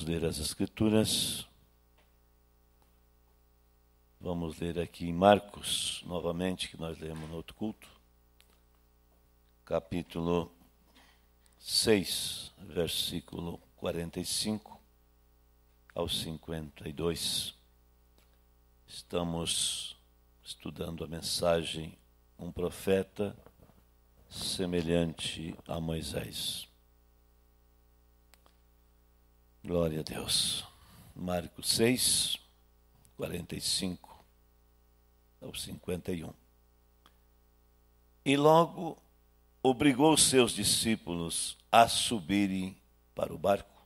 Vamos ler as Escrituras. Vamos ler aqui em Marcos, novamente, que nós lemos no outro culto, capítulo 6, versículo 45 ao 52. Estamos estudando a mensagem Um Profeta Semelhante a Moisés. Glória a Deus. Marcos 6, 45 ao 51. E logo obrigou seus discípulos a subirem para o barco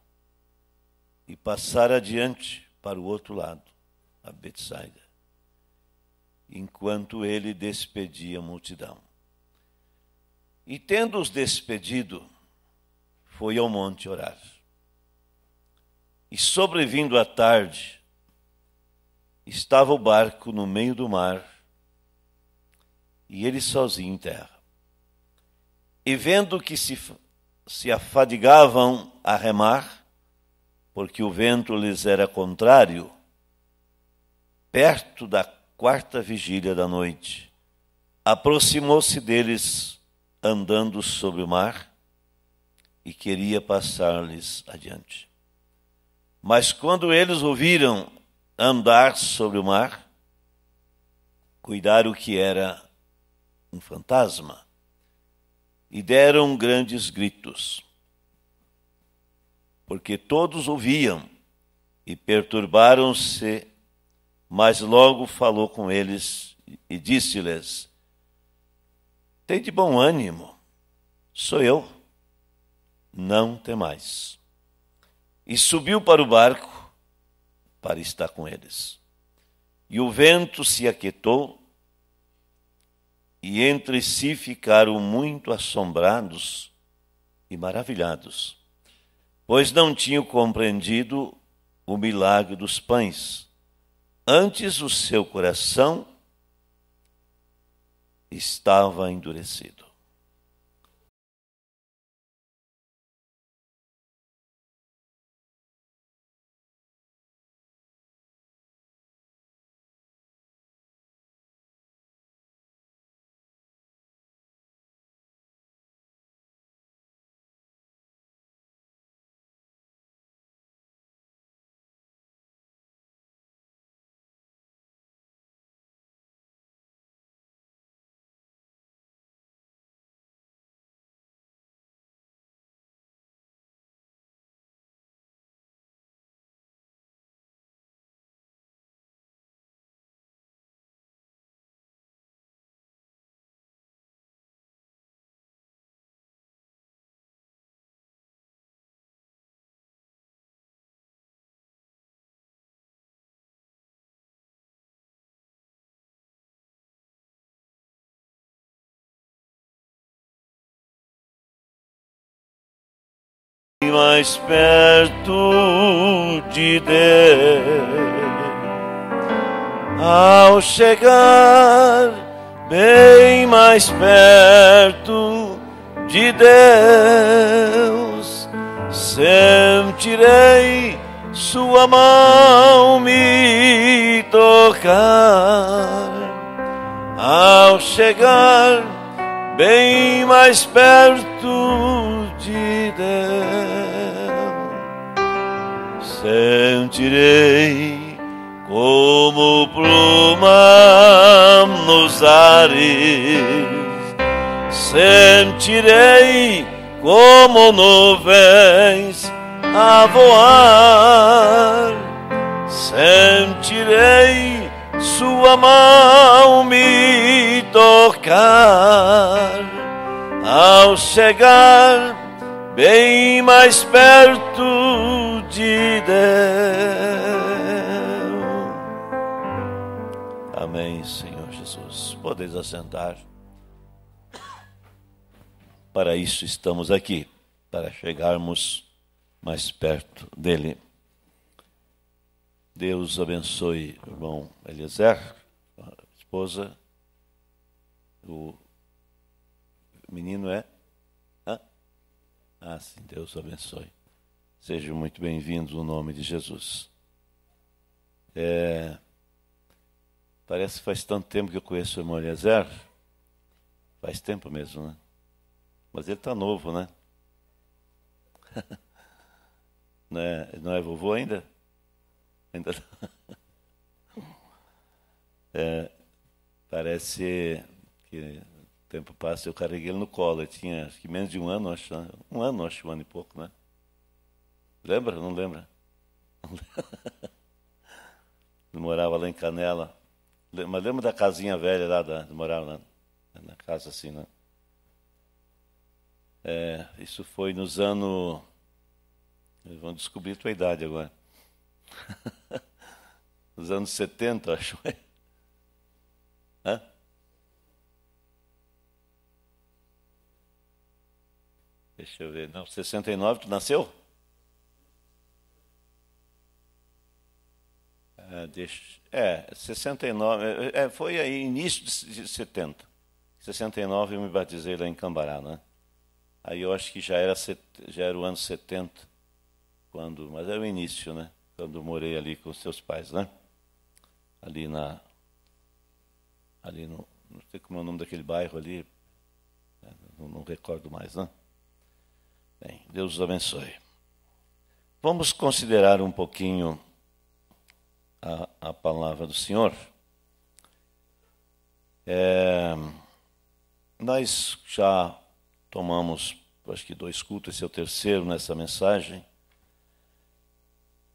e passar adiante para o outro lado, a Betsaida, enquanto ele despedia a multidão. E tendo-os despedido, foi ao monte orar. E sobrevindo à tarde, estava o barco no meio do mar, e ele sozinho em terra. E vendo que se, se afadigavam a remar, porque o vento lhes era contrário, perto da quarta vigília da noite, aproximou-se deles andando sobre o mar e queria passar-lhes adiante. Mas quando eles ouviram andar sobre o mar, cuidaram que era um fantasma e deram grandes gritos, porque todos ouviam e perturbaram-se, mas logo falou com eles e disse-lhes: Tem de bom ânimo, sou eu, não temais. mais e subiu para o barco para estar com eles. E o vento se aquietou, e entre si ficaram muito assombrados e maravilhados, pois não tinham compreendido o milagre dos pães. Antes o seu coração estava endurecido. mais perto de Deus. Ao chegar bem mais perto de Deus, sentirei Sua mão me tocar. Ao chegar bem mais perto de Deus sentirei como pluma nos ares, sentirei como nuvens a voar, sentirei sua mão me tocar ao chegar bem mais perto de Deus. Amém, Senhor Jesus. Podeis assentar. Para isso estamos aqui, para chegarmos mais perto dele. Deus abençoe o irmão Eliezer, a esposa. O menino é. Ah, sim, Deus abençoe. Sejam muito bem-vindos no nome de Jesus. É, parece que faz tanto tempo que eu conheço o irmão Eliezer. Faz tempo mesmo, né? Mas ele está novo, né? Não é, não é vovô ainda? Ainda é, Parece que o tempo passa. Eu carreguei é ele no colo. Ele tinha acho que menos de um ano, acho. Né? Um ano, acho, um ano e pouco, né? Lembra? Não lembra? Não morava lá em Canela. Mas lembra da casinha velha lá, da, morava lá, na casa assim, né? É, isso foi nos anos. Vão descobrir tua idade agora. nos anos 70, acho. Hã? Deixa eu ver. Não, 69 tu nasceu? É, deixa, é 69. É, é, foi aí, início de 70. 69 eu me batizei lá em Cambará, né? Aí eu acho que já era, já era o ano 70, quando, mas era é o início, né? Quando morei ali com seus pais, né? Ali na. Ali no. Não sei como é o nome daquele bairro ali. É, não, não recordo mais, né? Bem, Deus os abençoe. Vamos considerar um pouquinho a, a palavra do Senhor. É, nós já tomamos, acho que dois cultos, esse é o terceiro nessa mensagem.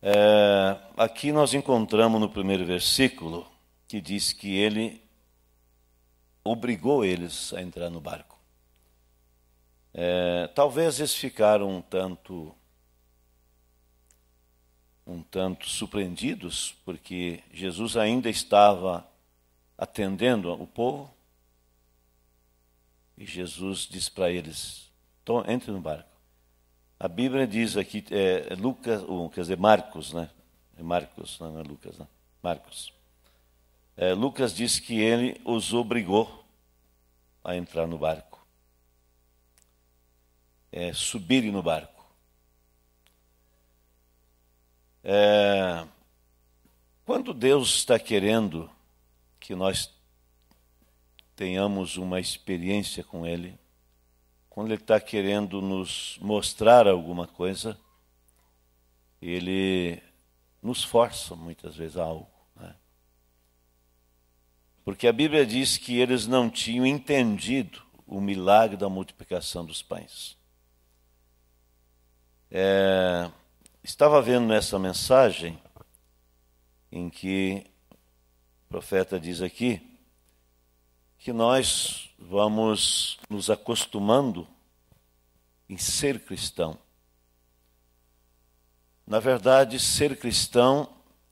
É, aqui nós encontramos no primeiro versículo que diz que ele obrigou eles a entrar no barco. É, talvez eles ficaram um tanto um tanto surpreendidos, porque Jesus ainda estava atendendo o povo. E Jesus disse para eles: entre no barco. A Bíblia diz aqui, é, é Lucas, ou, quer dizer, Marcos, né? É Marcos, não é Lucas, né? Marcos. É, Lucas diz que ele os obrigou a entrar no barco. É, subirem no barco. É, quando Deus está querendo que nós tenhamos uma experiência com Ele, quando Ele está querendo nos mostrar alguma coisa, Ele nos força muitas vezes a algo. Né? Porque a Bíblia diz que eles não tinham entendido o milagre da multiplicação dos pães. É, Estava vendo essa mensagem em que o profeta diz aqui que nós vamos nos acostumando em ser cristão. Na verdade, ser cristão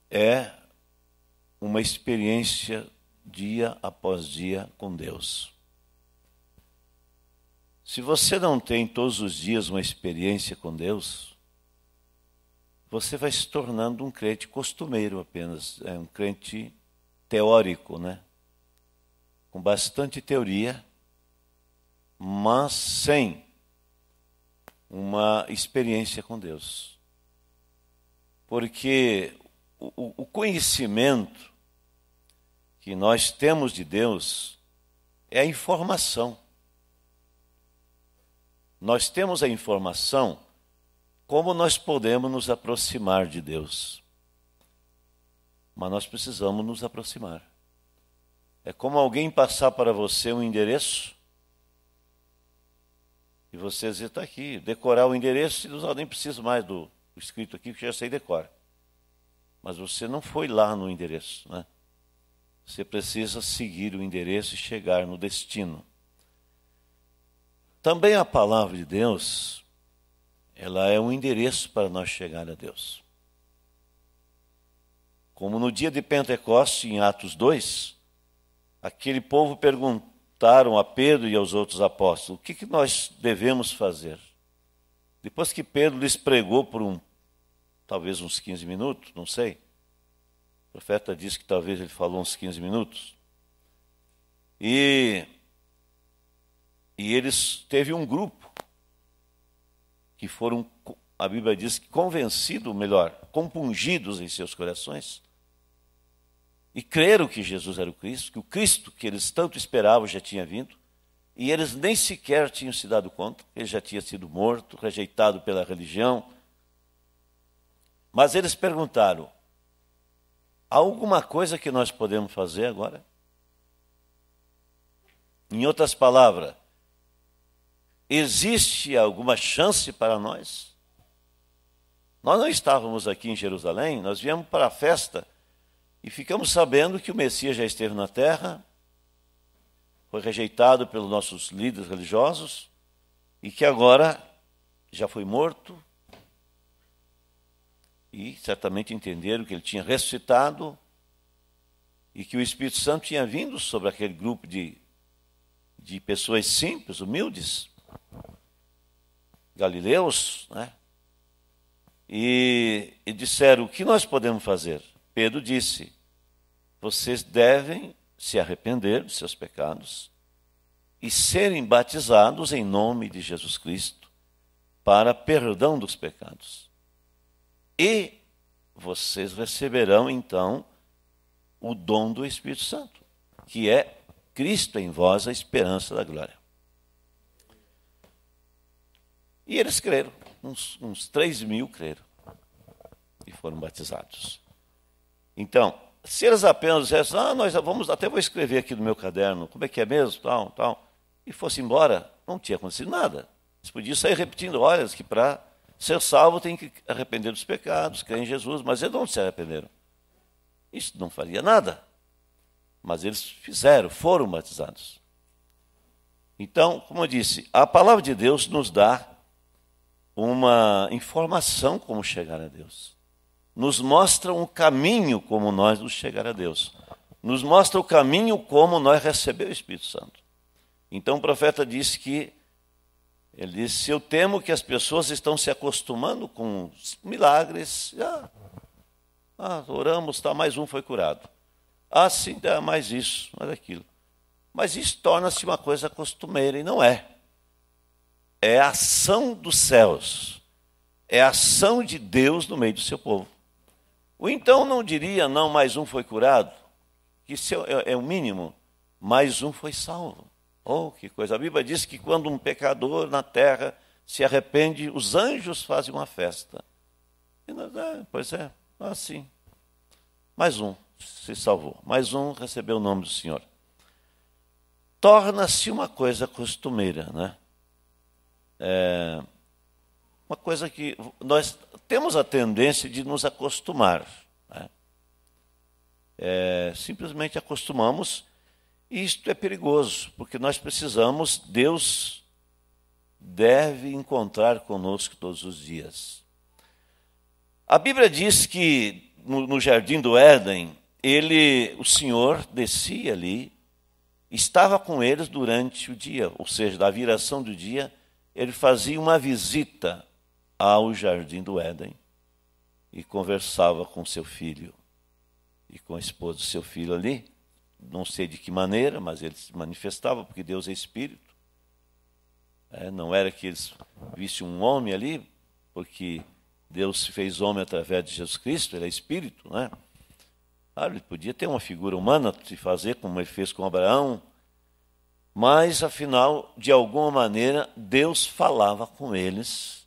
é uma experiência dia após dia com Deus. Se você não tem todos os dias uma experiência com Deus, você vai se tornando um crente costumeiro apenas, é um crente teórico, né? Com bastante teoria, mas sem uma experiência com Deus. Porque o, o conhecimento que nós temos de Deus é a informação. Nós temos a informação como nós podemos nos aproximar de Deus. Mas nós precisamos nos aproximar. É como alguém passar para você um endereço e você dizer, está aqui, decorar o endereço, e ah, nem precisa mais do escrito aqui, que já sei decorar. Mas você não foi lá no endereço, né? Você precisa seguir o endereço e chegar no destino. Também a palavra de Deus ela é um endereço para nós chegar a Deus. Como no dia de Pentecostes, em Atos 2, aquele povo perguntaram a Pedro e aos outros apóstolos: o que, que nós devemos fazer? Depois que Pedro lhes pregou por um, talvez uns 15 minutos, não sei. O profeta disse que talvez ele falou uns 15 minutos. E, e eles teve um grupo que foram, a Bíblia diz, convencidos, melhor, compungidos em seus corações, e creram que Jesus era o Cristo, que o Cristo que eles tanto esperavam já tinha vindo, e eles nem sequer tinham se dado conta, ele já tinha sido morto, rejeitado pela religião. Mas eles perguntaram: há alguma coisa que nós podemos fazer agora? Em outras palavras, Existe alguma chance para nós? Nós não estávamos aqui em Jerusalém, nós viemos para a festa e ficamos sabendo que o Messias já esteve na terra, foi rejeitado pelos nossos líderes religiosos e que agora já foi morto. E certamente entenderam que ele tinha ressuscitado e que o Espírito Santo tinha vindo sobre aquele grupo de, de pessoas simples, humildes, galileus, né? E, e disseram: O que nós podemos fazer? Pedro disse: Vocês devem se arrepender dos seus pecados e serem batizados em nome de Jesus Cristo para perdão dos pecados. E vocês receberão então o dom do Espírito Santo, que é Cristo em vós, a esperança da glória. E eles creram, uns, uns 3 mil creram e foram batizados. Então, se eles apenas dissessem, ah, nós vamos, até vou escrever aqui no meu caderno, como é que é mesmo, tal, tal, e fosse embora, não tinha acontecido nada. Eles podiam sair repetindo, olha, que para ser salvo tem que arrepender dos pecados, crer em Jesus, mas eles não se arrependeram. Isso não faria nada. Mas eles fizeram, foram batizados. Então, como eu disse, a palavra de Deus nos dá uma informação como chegar a Deus. Nos mostra um caminho como nós nos chegar a Deus. Nos mostra o caminho como nós receber o Espírito Santo. Então o profeta disse que ele disse: "Eu temo que as pessoas estão se acostumando com milagres. Ah, ah oramos, tá, mais um foi curado. Ah, sim, mais isso, mais aquilo. Mas isso torna-se uma coisa costumeira e não é é a ação dos céus, é a ação de Deus no meio do seu povo. O então não diria, não, mais um foi curado, que é, é o mínimo, mais um foi salvo. Oh, que coisa! A Bíblia diz que quando um pecador na terra se arrepende, os anjos fazem uma festa. E nós, ah, pois é, assim. Mais um se salvou, mais um recebeu o nome do Senhor. Torna-se uma coisa costumeira, né? é, uma coisa que nós temos a tendência de nos acostumar. Né? É, simplesmente acostumamos, e isto é perigoso, porque nós precisamos, Deus deve encontrar conosco todos os dias. A Bíblia diz que no, no jardim do Éden, ele, o Senhor descia ali, estava com eles durante o dia, ou seja, da viração do dia ele fazia uma visita ao jardim do Éden e conversava com seu filho e com a esposa do seu filho ali. Não sei de que maneira, mas ele se manifestava, porque Deus é espírito. É, não era que eles vissem um homem ali, porque Deus se fez homem através de Jesus Cristo, ele é espírito, né? ele podia ter uma figura humana, se fazer como ele fez com Abraão, mas, afinal, de alguma maneira, Deus falava com eles.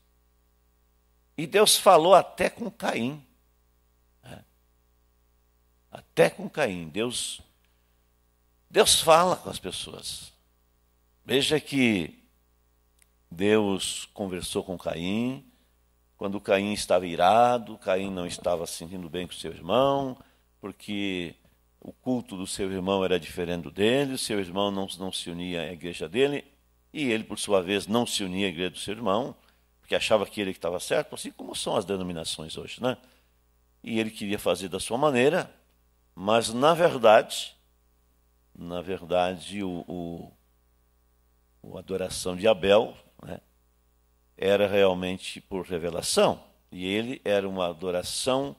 E Deus falou até com Caim. Né? Até com Caim. Deus, Deus fala com as pessoas. Veja que Deus conversou com Caim. Quando Caim estava irado, Caim não estava se sentindo bem com seu irmão, porque o culto do seu irmão era diferente dele, o seu irmão não, não se unia à igreja dele, e ele, por sua vez, não se unia à igreja do seu irmão, porque achava que ele estava certo, assim como são as denominações hoje, né? E ele queria fazer da sua maneira, mas na verdade, na verdade, o, o, o adoração de Abel né, era realmente por revelação, e ele era uma adoração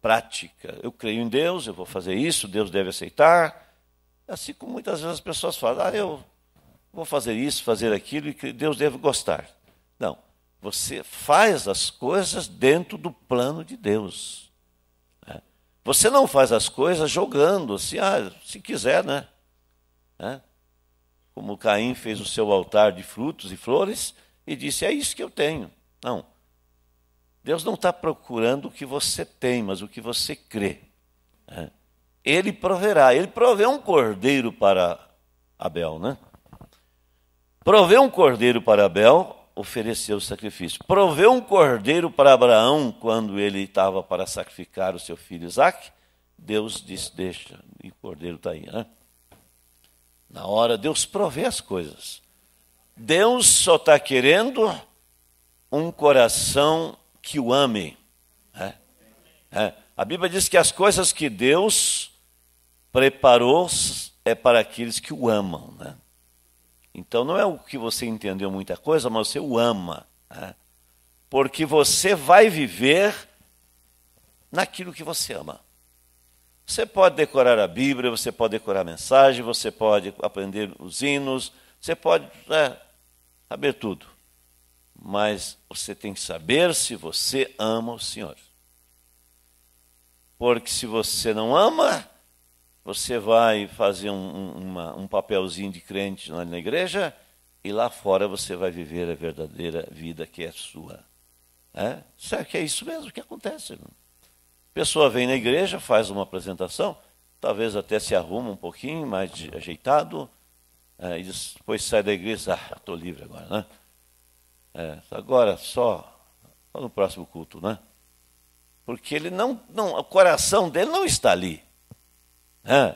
prática. Eu creio em Deus, eu vou fazer isso, Deus deve aceitar. Assim como muitas vezes as pessoas falam, ah, eu vou fazer isso, fazer aquilo, e Deus deve gostar. Não. Você faz as coisas dentro do plano de Deus. Né? Você não faz as coisas jogando, assim, ah, se quiser, né? né? Como Caim fez o seu altar de frutos e flores e disse, é isso que eu tenho. Não. Deus não está procurando o que você tem, mas o que você crê. Né? Ele proverá. Ele provê um cordeiro para Abel, né? Proveu um cordeiro para Abel, ofereceu o sacrifício. Proveu um cordeiro para Abraão quando ele estava para sacrificar o seu filho Isaque. Deus disse: Deixa, e o cordeiro está aí, né? Na hora, Deus provê as coisas. Deus só está querendo um coração que o ame. É? É. A Bíblia diz que as coisas que Deus preparou é para aqueles que o amam. Né? Então não é o que você entendeu muita coisa, mas você o ama. Né? Porque você vai viver naquilo que você ama. Você pode decorar a Bíblia, você pode decorar a mensagem, você pode aprender os hinos, você pode é, saber tudo mas você tem que saber se você ama o Senhor. Porque se você não ama, você vai fazer um, uma, um papelzinho de crente na igreja e lá fora você vai viver a verdadeira vida que é sua. É? Será que é isso mesmo que acontece? A pessoa vem na igreja, faz uma apresentação, talvez até se arruma um pouquinho mais de, ajeitado, é, e depois sai da igreja, ah, estou livre agora, né? É, agora só no próximo culto, né? Porque ele não, não, o coração dele não está ali. Né?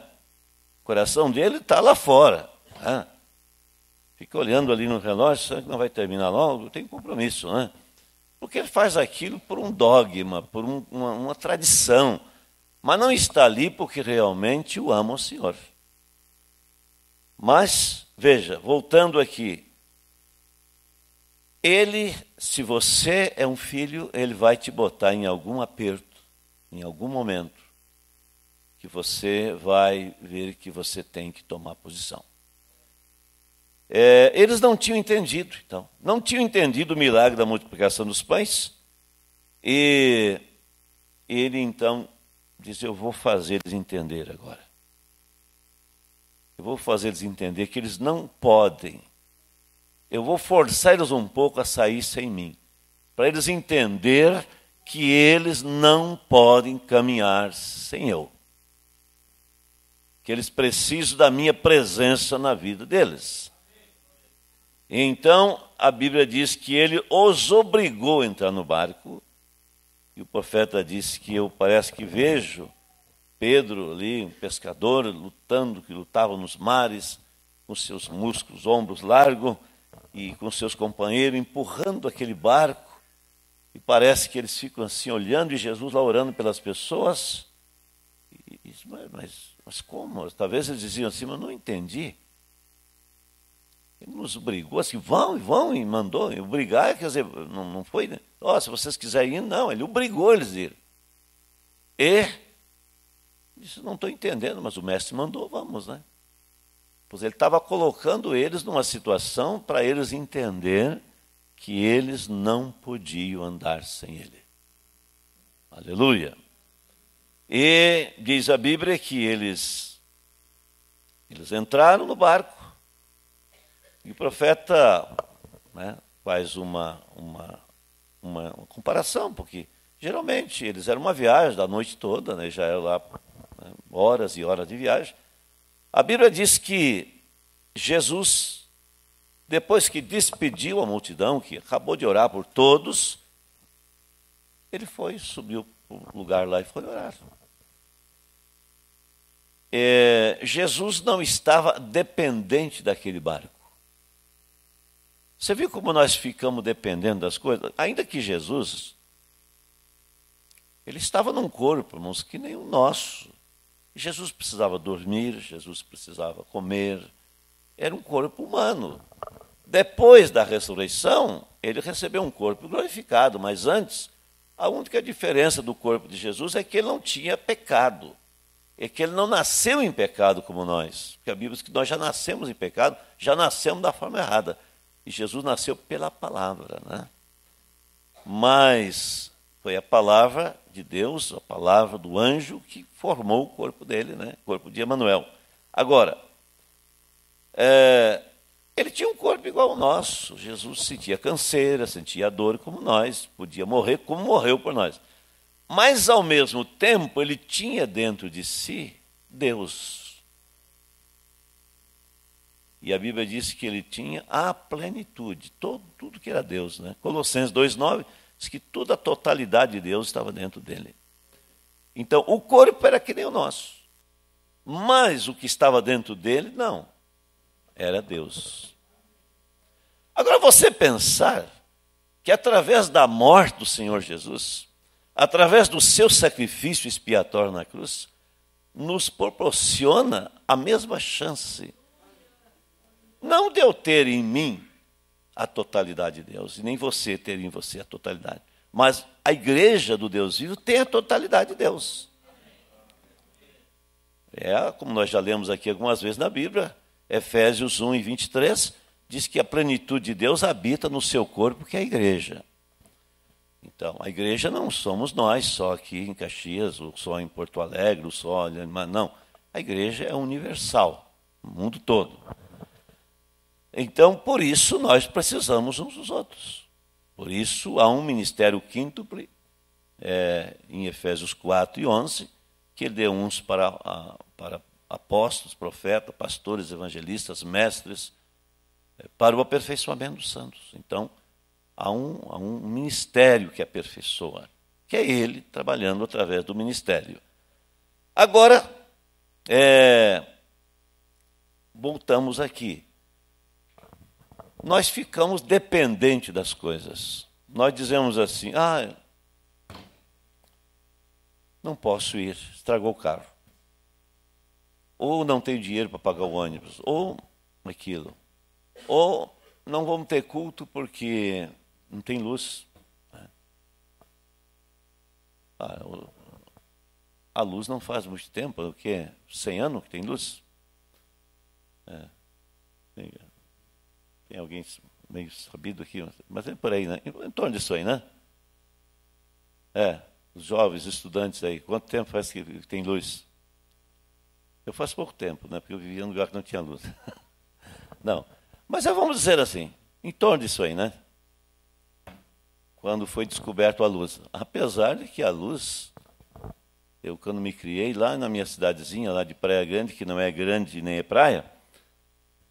O coração dele está lá fora. Né? Fica olhando ali no relógio, será que não vai terminar logo? Tem compromisso, né? Porque ele faz aquilo por um dogma, por um, uma, uma tradição. Mas não está ali porque realmente o ama o Senhor. Mas, veja, voltando aqui, ele, se você é um filho, ele vai te botar em algum aperto, em algum momento, que você vai ver que você tem que tomar posição. É, eles não tinham entendido, então, não tinham entendido o milagre da multiplicação dos pães, e ele então diz: Eu vou fazer eles entender agora. Eu vou fazer eles entender que eles não podem eu vou forçar eles um pouco a sair sem mim, para eles entender que eles não podem caminhar sem eu. Que eles precisam da minha presença na vida deles. Então, a Bíblia diz que ele os obrigou a entrar no barco, e o profeta disse que eu parece que vejo Pedro ali, um pescador, lutando, que lutava nos mares, com seus músculos, ombros largos, e com seus companheiros empurrando aquele barco. E parece que eles ficam assim olhando e Jesus lá orando pelas pessoas. E, mas, mas, mas como? Talvez eles diziam assim, mas não entendi. Ele nos obrigou assim, vão e vão, e mandou. E obrigar, quer dizer, não, não foi, né? Oh, se vocês quiserem ir, não. Ele obrigou eles a ir. E disse, não estou entendendo, mas o mestre mandou, vamos, né? Pois ele estava colocando eles numa situação para eles entender que eles não podiam andar sem ele. Aleluia. E diz a Bíblia que eles eles entraram no barco. E o profeta né, faz uma, uma, uma, uma comparação, porque geralmente eles eram uma viagem da noite toda, né, já era lá né, horas e horas de viagem. A Bíblia diz que Jesus, depois que despediu a multidão, que acabou de orar por todos, ele foi, subiu para o lugar lá e foi orar. É, Jesus não estava dependente daquele barco. Você viu como nós ficamos dependendo das coisas? Ainda que Jesus, ele estava num corpo, irmãos, que nem o nosso. Jesus precisava dormir, Jesus precisava comer. Era um corpo humano. Depois da ressurreição, ele recebeu um corpo glorificado, mas antes, a única diferença do corpo de Jesus é que ele não tinha pecado. É que ele não nasceu em pecado como nós. Porque a Bíblia diz que nós já nascemos em pecado, já nascemos da forma errada. E Jesus nasceu pela palavra, né? Mas foi a palavra de Deus, a palavra do anjo que formou o corpo dele, né? o corpo de Emanuel. Agora, é, ele tinha um corpo igual ao nosso. Jesus sentia canseira, sentia dor como nós, podia morrer como morreu por nós. Mas, ao mesmo tempo, ele tinha dentro de si Deus. E a Bíblia diz que ele tinha a plenitude, todo, tudo que era Deus. Né? Colossenses 2,9 Diz que toda a totalidade de Deus estava dentro dele. Então, o corpo era que nem o nosso. Mas o que estava dentro dele, não. Era Deus. Agora, você pensar que através da morte do Senhor Jesus, através do seu sacrifício expiatório na cruz, nos proporciona a mesma chance. Não de eu ter em mim a totalidade de Deus, e nem você ter em você a totalidade. Mas a igreja do Deus vivo tem a totalidade de Deus. É, como nós já lemos aqui algumas vezes na Bíblia, Efésios 1 e 23, diz que a plenitude de Deus habita no seu corpo, que é a igreja. Então, a igreja não somos nós só aqui em Caxias, ou só em Porto Alegre, ou só em... Não, a igreja é universal, o mundo todo. Então, por isso, nós precisamos uns dos outros. Por isso, há um ministério quíntuple, é, em Efésios 4 e 11, que ele deu uns para, para apóstolos, profetas, pastores, evangelistas, mestres, é, para o aperfeiçoamento dos santos. Então, há um, há um ministério que aperfeiçoa, que é ele trabalhando através do ministério. Agora, é, voltamos aqui nós ficamos dependentes das coisas. Nós dizemos assim: ah, não posso ir, estragou o carro. Ou não tenho dinheiro para pagar o ônibus, ou aquilo. Ou não vamos ter culto porque não tem luz. Né? Ah, a luz não faz muito tempo, o que? 100 anos que tem luz? É. Tem alguém meio sabido aqui, mas é por aí, né? Em, torno disso aí, né? É, os jovens estudantes aí, quanto tempo faz que tem luz? Eu faço pouco tempo, né? Porque eu vivia num lugar que não tinha luz. não. Mas vamos dizer assim, em torno disso aí, né? Quando foi descoberto a luz. Apesar de que a luz, eu quando me criei lá na minha cidadezinha, lá de Praia Grande, que não é grande nem é praia,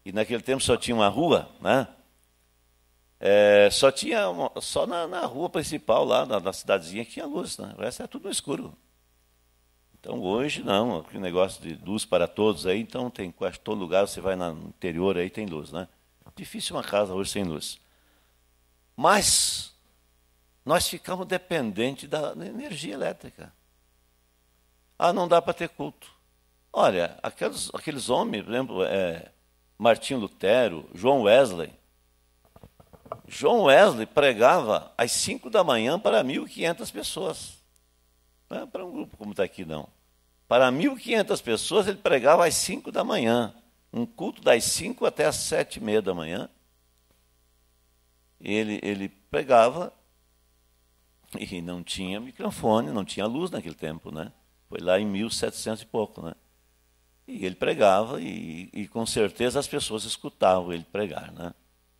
e naquele tempo só tinha uma rua, né? É, só tinha uma, só na, na, rua principal lá na, na cidadezinha que tinha luz, né? O resto era é tudo no escuro. Então hoje não, o negócio de luz para todos aí, então tem quase todo lugar você vai no interior aí tem luz, né? Difícil uma casa hoje sem luz. Mas nós ficamos dependentes da energia elétrica. Ah, não dá para ter culto. Olha, aqueles, aqueles homens, por exemplo, é, Martim Lutero, João Wesley. João Wesley pregava às 5 da manhã para 1.500 pessoas. Não é para um grupo como está aqui, não. Para 1.500 pessoas, ele pregava às 5 da manhã. Um culto das 5 até as 7 e meia da manhã. Ele, ele pregava e não tinha microfone, não tinha luz naquele tempo, né? Foi lá em 1700 e pouco, né? E ele pregava e, e com certeza as pessoas escutavam ele pregar, né?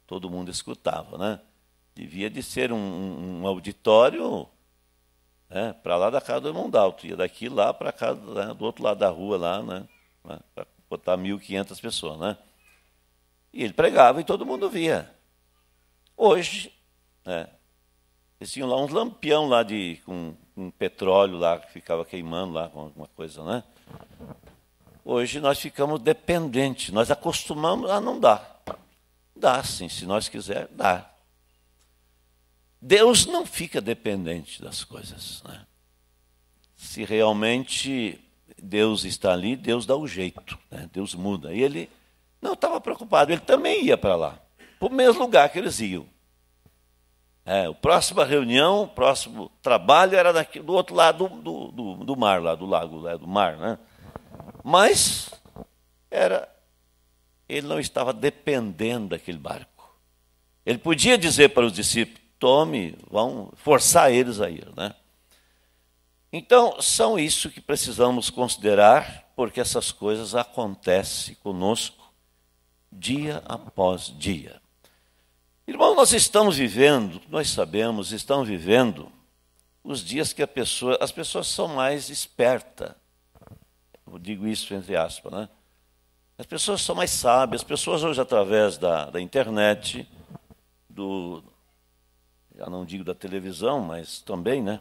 Todo mundo escutava, né? Devia de ser um, um auditório né? para lá da casa do irmão Dalto, ia daqui lá para casa né? do outro lado da rua lá, né? Para botar 1.500 pessoas, né? E ele pregava e todo mundo via. Hoje, né? Eles tinham lá uns lampião lá de, com, com petróleo lá que ficava queimando lá com alguma coisa, né? hoje nós ficamos dependentes, nós acostumamos a não dar. Dá sim, se nós quiser, dá. Deus não fica dependente das coisas. Né? Se realmente Deus está ali, Deus dá o jeito, né? Deus muda. E ele não estava preocupado, ele também ia para lá, para o mesmo lugar que eles iam. É, a próxima reunião, o próximo trabalho era daqui, do outro lado do, do, do mar, lá do lago, lá né? do mar, né? Mas era ele não estava dependendo daquele barco. Ele podia dizer para os discípulos: "Tome, vão forçar eles a ir", né? Então, são isso que precisamos considerar, porque essas coisas acontecem conosco dia após dia. Irmão, nós estamos vivendo, nós sabemos, estamos vivendo os dias que pessoa, as pessoas são mais espertas, digo isso entre aspas, né? As pessoas são mais sábias, as pessoas hoje, através da, da internet, do, já não digo da televisão, mas também, né?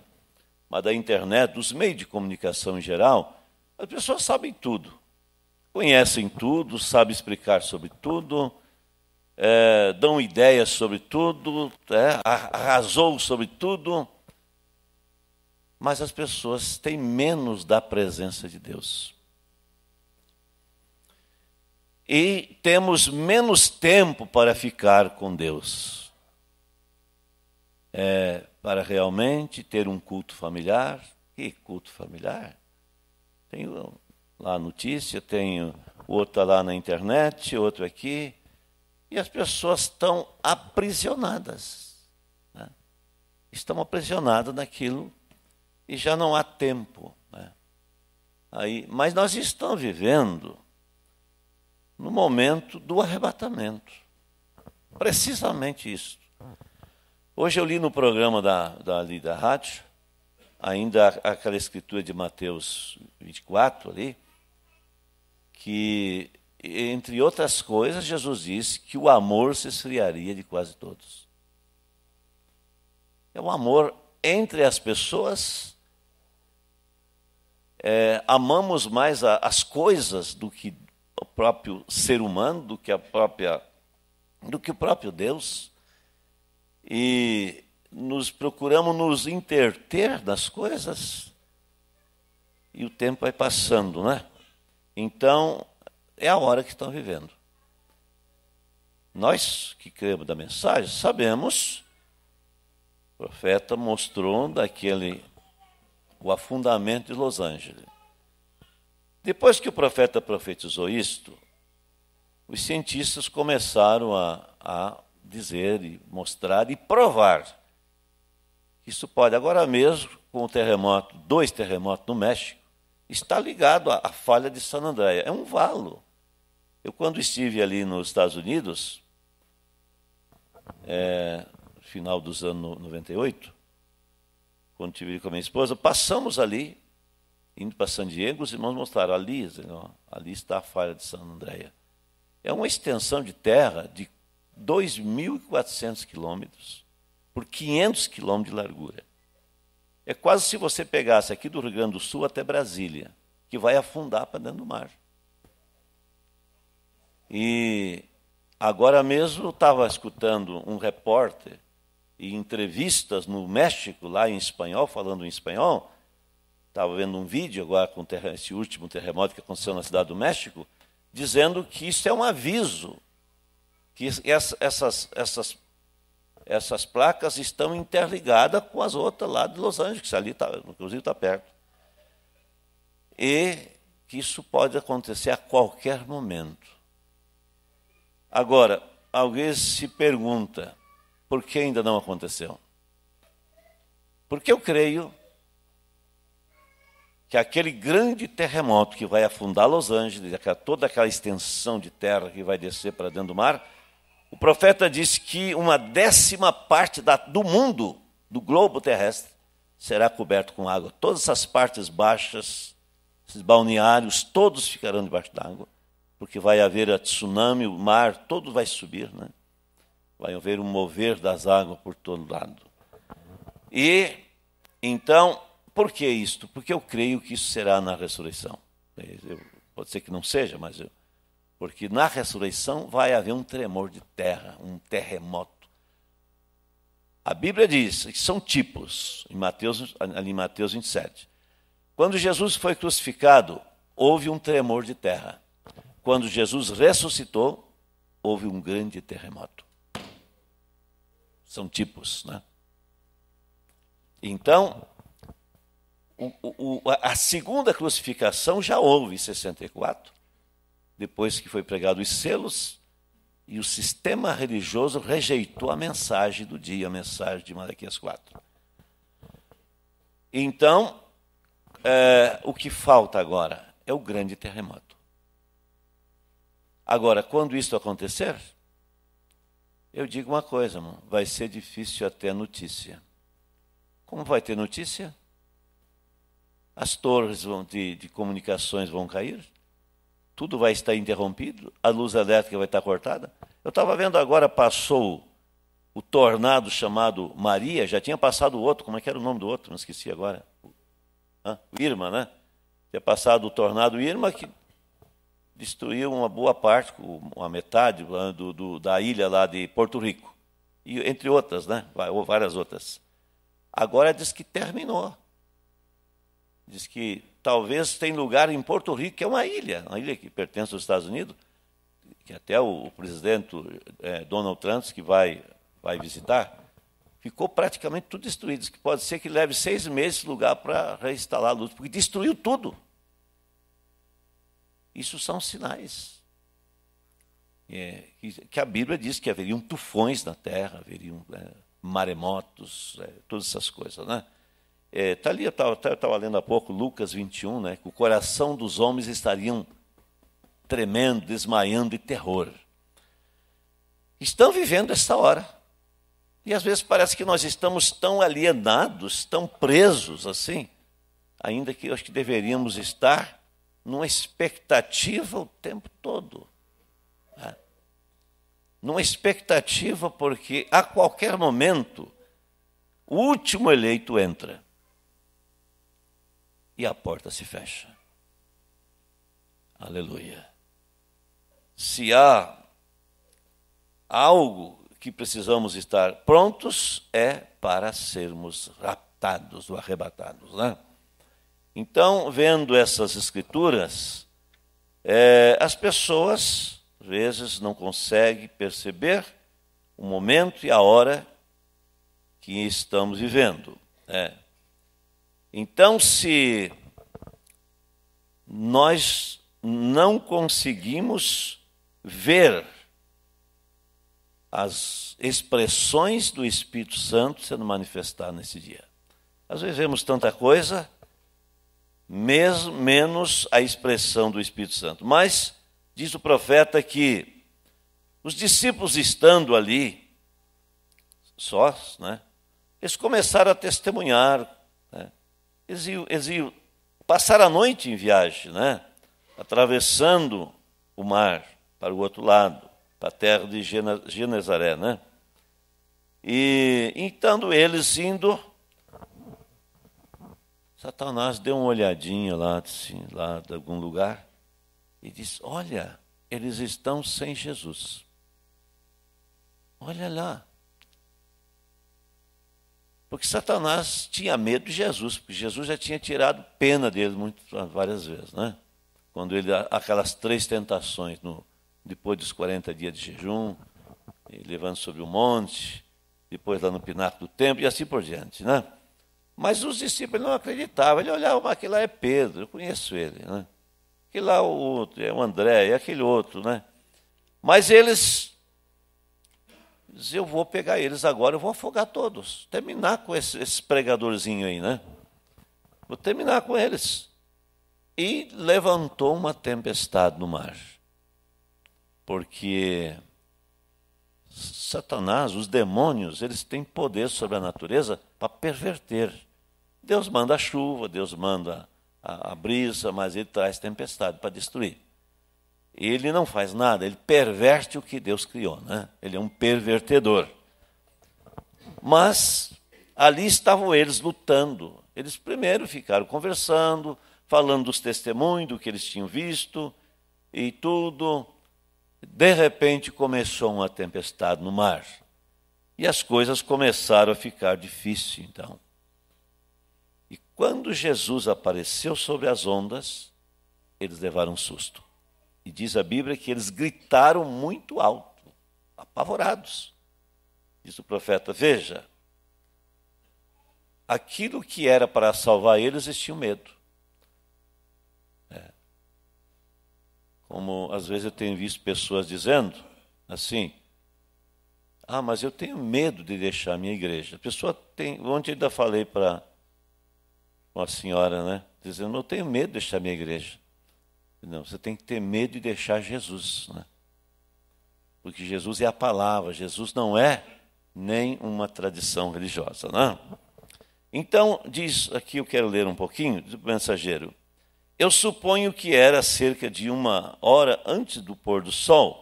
Mas da internet, dos meios de comunicação em geral, as pessoas sabem tudo. Conhecem tudo, sabem explicar sobre tudo, é, dão ideias sobre tudo, é, arrasou sobre tudo. Mas as pessoas têm menos da presença de Deus e temos menos tempo para ficar com Deus. É, para realmente ter um culto familiar. Que culto familiar? Tenho lá a notícia, tenho outra lá na internet, outro aqui. E as pessoas estão aprisionadas. Né? Estão aprisionadas naquilo e já não há tempo. Né? Aí, mas nós estamos vivendo no momento do arrebatamento. Precisamente isso. Hoje eu li no programa da, da, ali da rádio, ainda aquela escritura de Mateus 24 ali, que, entre outras coisas, Jesus disse que o amor se esfriaria de quase todos. É o amor entre as pessoas. É, amamos mais a, as coisas do que o próprio ser humano do que a própria do que o próprio Deus e nos procuramos nos interter das coisas e o tempo vai passando, né? Então é a hora que estão vivendo. Nós que cremos da mensagem sabemos, o profeta mostrou daquele o afundamento de Los Angeles. Depois que o profeta profetizou isto, os cientistas começaram a, a dizer e mostrar e provar. que Isso pode, agora mesmo, com o terremoto, dois terremotos no México, está ligado à, à falha de San André. É um valo. Eu, quando estive ali nos Estados Unidos, é, final dos anos 98, quando estive com a minha esposa, passamos ali Indo para San Diego, os irmãos mostraram ali, ali está a falha de San Andréia. É uma extensão de terra de 2.400 quilômetros por 500 quilômetros de largura. É quase se você pegasse aqui do Rio Grande do Sul até Brasília, que vai afundar para dentro do mar. E agora mesmo eu estava escutando um repórter e entrevistas no México, lá em espanhol, falando em espanhol, estava vendo um vídeo agora com esse último terremoto que aconteceu na cidade do México, dizendo que isso é um aviso, que essas, essas, essas placas estão interligadas com as outras lá de Los Angeles, que ali tá, inclusive está perto. E que isso pode acontecer a qualquer momento. Agora, alguém se pergunta, por que ainda não aconteceu? Porque eu creio que é aquele grande terremoto que vai afundar Los Angeles, é toda aquela extensão de terra que vai descer para dentro do mar, o profeta disse que uma décima parte da, do mundo, do globo terrestre, será coberto com água. Todas essas partes baixas, esses balneários, todos ficarão debaixo d'água, porque vai haver a tsunami, o mar, todo vai subir, né? vai haver um mover das águas por todo lado. E então por que isto? Porque eu creio que isso será na ressurreição. É, eu, pode ser que não seja, mas eu, porque na ressurreição vai haver um tremor de terra, um terremoto. A Bíblia diz que são tipos, em Mateus, em Mateus 27. Quando Jesus foi crucificado, houve um tremor de terra. Quando Jesus ressuscitou, houve um grande terremoto. São tipos, né? Então, o, o, a segunda crucificação já houve em 64, depois que foi pregado os selos, e o sistema religioso rejeitou a mensagem do dia, a mensagem de Malaquias 4. Então, é, o que falta agora é o grande terremoto. Agora, quando isso acontecer, eu digo uma coisa, mano vai ser difícil até notícia. Como vai ter notícia? as torres vão, de, de comunicações vão cair, tudo vai estar interrompido, a luz elétrica vai estar cortada. Eu estava vendo agora, passou o tornado chamado Maria, já tinha passado o outro, como é que era o nome do outro? Não esqueci agora. Hã? Irma, né? Tinha passado o tornado Irma, que destruiu uma boa parte, uma metade ah, do, do, da ilha lá de Porto Rico. E, entre outras, né? várias outras. Agora diz que terminou. Diz que talvez tem lugar em Porto Rico, que é uma ilha, uma ilha que pertence aos Estados Unidos, que até o, presidente é, Donald Trump, que vai, vai visitar, ficou praticamente tudo destruído. Diz que pode ser que leve seis meses esse lugar para reinstalar a luz, porque destruiu tudo. Isso são sinais. É, que, a Bíblia diz que haveriam tufões na terra, haveriam é, maremotos, é, todas essas coisas, né? Está é, tá ali, eu estava lendo há pouco Lucas 21, né, que o coração dos homens estariam tremendo, desmaiando de terror. Estão vivendo esta hora. E às vezes parece que nós estamos tão alienados, tão presos assim, ainda que acho que deveríamos estar numa expectativa o tempo todo. Né? Numa expectativa, porque a qualquer momento o último eleito entra e a porta se fecha. Aleluia. Se há algo que precisamos estar prontos é para sermos raptados ou arrebatados, né? Então, vendo essas escrituras, é, as pessoas às vezes não conseguem perceber o momento e a hora que estamos vivendo. Né? Então, se nós não conseguimos ver as expressões do Espírito Santo sendo manifestadas nesse dia. Às vezes vemos tanta coisa, mesmo, menos a expressão do Espírito Santo. Mas diz o profeta que os discípulos estando ali, sós, né, eles começaram a testemunhar eles iam, eles iam passar a noite em viagem, né? atravessando o mar para o outro lado, para a terra de Genezaré. Né? E então eles indo, Satanás deu uma olhadinha lá, assim, lá de algum lugar e disse: Olha, eles estão sem Jesus. Olha lá, porque Satanás tinha medo de Jesus, porque Jesus já tinha tirado pena dele muitas, várias vezes, né? Quando ele, aquelas três tentações, no, depois dos 40 dias de jejum, levando sobre o monte, depois lá no pináculo do templo e assim por diante, né? Mas os discípulos não acreditavam, ele olhava, mas aquele lá é Pedro, eu conheço ele, né? Aquele lá é o outro, é o André, é aquele outro, né? Mas eles Diz, eu vou pegar eles agora, eu vou afogar todos. Terminar com esse, esse pregadorzinho aí, né? Vou terminar com eles. E levantou uma tempestade no mar. Porque Satanás, os demônios, eles têm poder sobre a natureza para perverter. Deus manda a chuva, Deus manda a, a brisa, mas ele traz tempestade para destruir ele não faz nada, ele perverte o que Deus criou, né? ele é um pervertedor. Mas ali estavam eles lutando. Eles primeiro ficaram conversando, falando dos testemunhos, do que eles tinham visto e tudo. De repente começou uma tempestade no mar. E as coisas começaram a ficar difíceis, então. E quando Jesus apareceu sobre as ondas, eles levaram um susto. E diz a Bíblia que eles gritaram muito alto, apavorados. Diz o profeta: Veja, aquilo que era para salvar eles, eles tinham medo. É. Como às vezes eu tenho visto pessoas dizendo assim: Ah, mas eu tenho medo de deixar a minha igreja. A pessoa tem. Ontem eu ainda falei para uma senhora, né? Dizendo: Eu tenho medo de deixar a minha igreja. Não, você tem que ter medo e deixar Jesus. Né? Porque Jesus é a palavra, Jesus não é nem uma tradição religiosa. Né? Então, diz aqui, eu quero ler um pouquinho do mensageiro. Eu suponho que era cerca de uma hora antes do pôr do sol,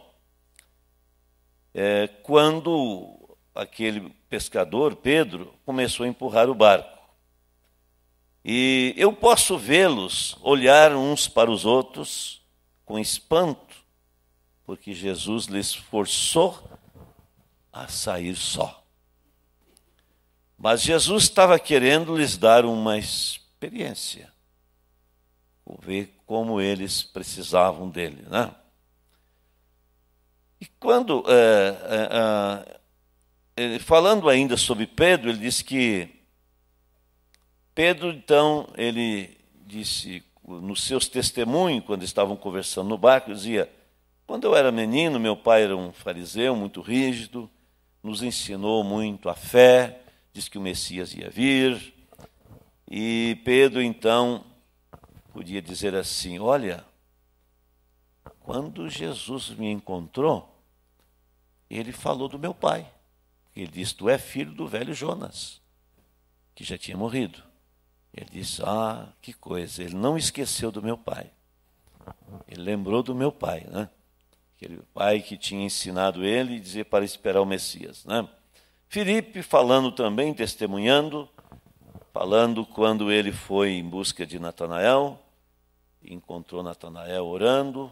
é, quando aquele pescador, Pedro, começou a empurrar o barco. E eu posso vê-los olhar uns para os outros com espanto, porque Jesus lhes forçou a sair só. Mas Jesus estava querendo lhes dar uma experiência, ver como eles precisavam dele, né? E quando, é, é, é, falando ainda sobre Pedro, ele diz que Pedro, então, ele disse nos seus testemunhos, quando estavam conversando no barco, dizia: Quando eu era menino, meu pai era um fariseu muito rígido, nos ensinou muito a fé, disse que o Messias ia vir. E Pedro, então, podia dizer assim: Olha, quando Jesus me encontrou, ele falou do meu pai. Ele disse: Tu é filho do velho Jonas, que já tinha morrido. Ele disse: Ah, que coisa, ele não esqueceu do meu pai. Ele lembrou do meu pai, né? Aquele pai que tinha ensinado ele dizer para esperar o Messias, né? Felipe falando também, testemunhando, falando quando ele foi em busca de Natanael, encontrou Natanael orando,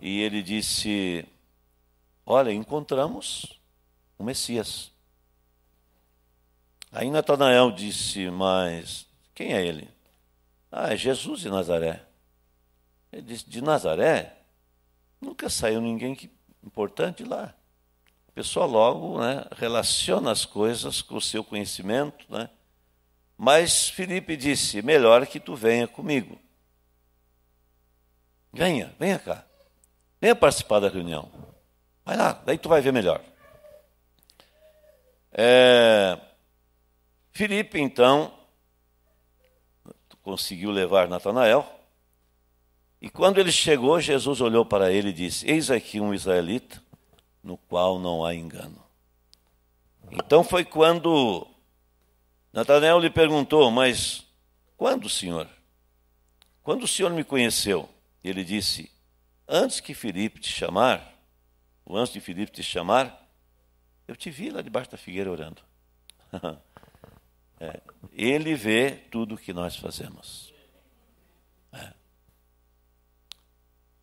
e ele disse: Olha, encontramos o Messias. Aí Natanael disse, mas quem é ele? Ah, é Jesus de Nazaré. Ele disse, de Nazaré? Nunca saiu ninguém importante lá. A pessoa logo né, relaciona as coisas com o seu conhecimento. Né? Mas Felipe disse, melhor que tu venha comigo. Venha, venha cá. Venha participar da reunião. Vai lá, daí tu vai ver melhor. É... Filipe, então, conseguiu levar Natanael. E quando ele chegou, Jesus olhou para ele e disse: Eis aqui um israelita no qual não há engano. Então foi quando Natanael lhe perguntou: Mas quando, senhor? Quando o senhor me conheceu? Ele disse: Antes que Filipe te chamar, antes de Filipe te chamar, eu te vi lá debaixo da figueira orando. É, ele vê tudo o que nós fazemos. É.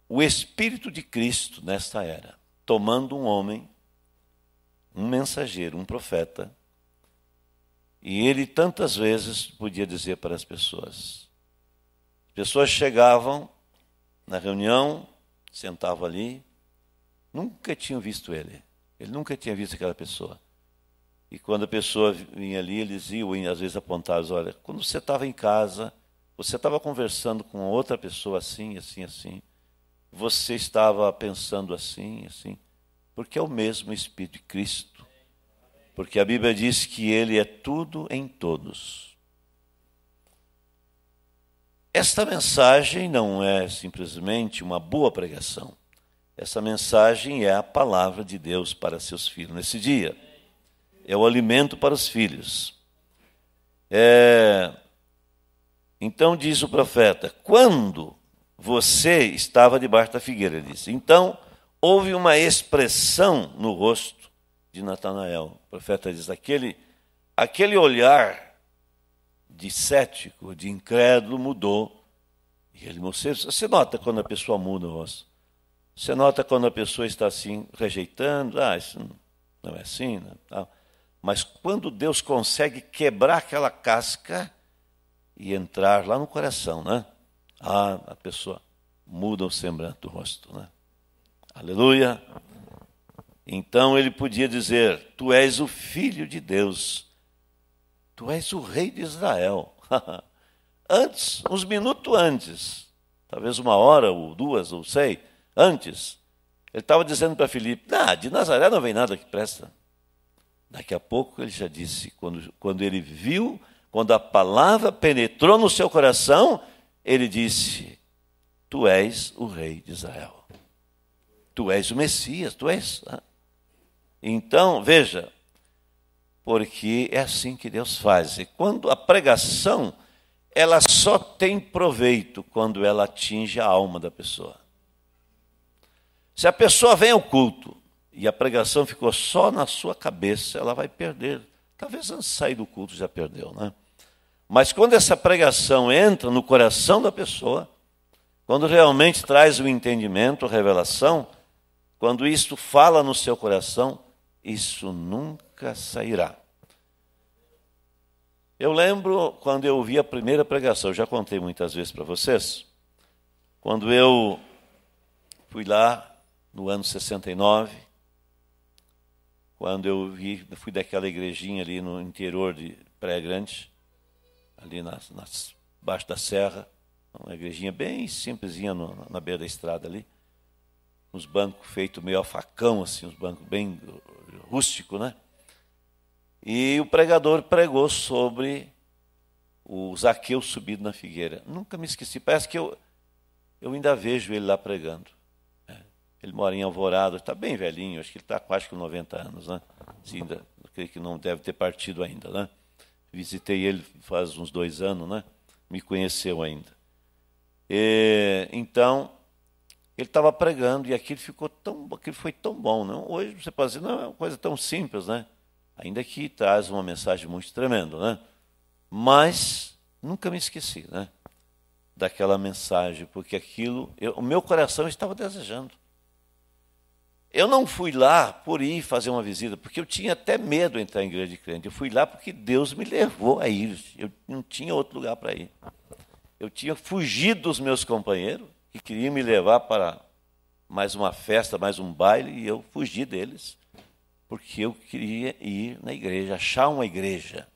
O Espírito de Cristo nesta era, tomando um homem, um mensageiro, um profeta, e ele tantas vezes podia dizer para as pessoas. As pessoas chegavam na reunião, sentavam ali, nunca tinham visto ele. Ele nunca tinha visto aquela pessoa. E quando a pessoa vinha ali, eles iam, às vezes, apontar, olha, quando você estava em casa, você estava conversando com outra pessoa assim, assim, assim, você estava pensando assim, assim, porque é o mesmo Espírito de Cristo. Porque a Bíblia diz que Ele é tudo em todos. Esta mensagem não é simplesmente uma boa pregação. Essa mensagem é a palavra de Deus para seus filhos nesse dia é o alimento para os filhos. É... Então diz o profeta: quando você estava debaixo da figueira, ele disse. Então houve uma expressão no rosto de Natanael. O profeta diz: aquele, aquele olhar de cético, de incrédulo mudou. E ele mostrou. Você nota quando a pessoa muda o rosto. Você nota quando a pessoa está assim, rejeitando, ah, isso não é assim, não, mas quando Deus consegue quebrar aquela casca e entrar lá no coração, né? Ah, a pessoa muda o semblante do rosto, né? Aleluia. Então ele podia dizer: Tu és o filho de Deus. Tu és o rei de Israel. antes, uns minutos antes, talvez uma hora ou duas, ou sei, antes, ele estava dizendo para Filipe: Nah, de Nazaré não vem nada que presta. Daqui a pouco ele já disse, quando, quando ele viu, quando a palavra penetrou no seu coração, ele disse: Tu és o rei de Israel. Tu és o Messias, tu és. Né? Então, veja, porque é assim que Deus faz. E quando a pregação, ela só tem proveito quando ela atinge a alma da pessoa. Se a pessoa vem ao culto e a pregação ficou só na sua cabeça, ela vai perder. Talvez antes de sair do culto já perdeu, né? Mas quando essa pregação entra no coração da pessoa, quando realmente traz o entendimento, a revelação, quando isto fala no seu coração, isso nunca sairá. Eu lembro quando eu ouvi a primeira pregação, eu já contei muitas vezes para vocês, quando eu fui lá no ano 69, quando eu vi, fui daquela igrejinha ali no interior de Praia Grande, ali nas, nas baixo da serra, uma igrejinha bem simplesinha no, na beira da estrada ali, uns bancos feitos meio a facão, assim, uns bancos bem rústicos, né? E o pregador pregou sobre o Zaqueu subido na figueira. Nunca me esqueci, parece que eu, eu ainda vejo ele lá pregando. Ele mora em Alvorada, está bem velhinho, acho que ele está quase com 90 anos, né? Sim, ainda, creio que não deve ter partido ainda, né? Visitei ele faz uns dois anos, né? Me conheceu ainda. E, então, ele estava pregando e aquilo ficou tão, aquilo foi tão bom, né? Hoje você pode dizer, não, é uma coisa tão simples, né? Ainda que traz uma mensagem muito tremenda, né? Mas nunca me esqueci, né? Daquela mensagem, porque aquilo, eu, o meu coração estava desejando. Eu não fui lá por ir fazer uma visita, porque eu tinha até medo de entrar em igreja de crente. Eu fui lá porque Deus me levou a ir. Eu não tinha outro lugar para ir. Eu tinha fugido dos meus companheiros, que queriam me levar para mais uma festa, mais um baile, e eu fugi deles, porque eu queria ir na igreja, achar uma igreja.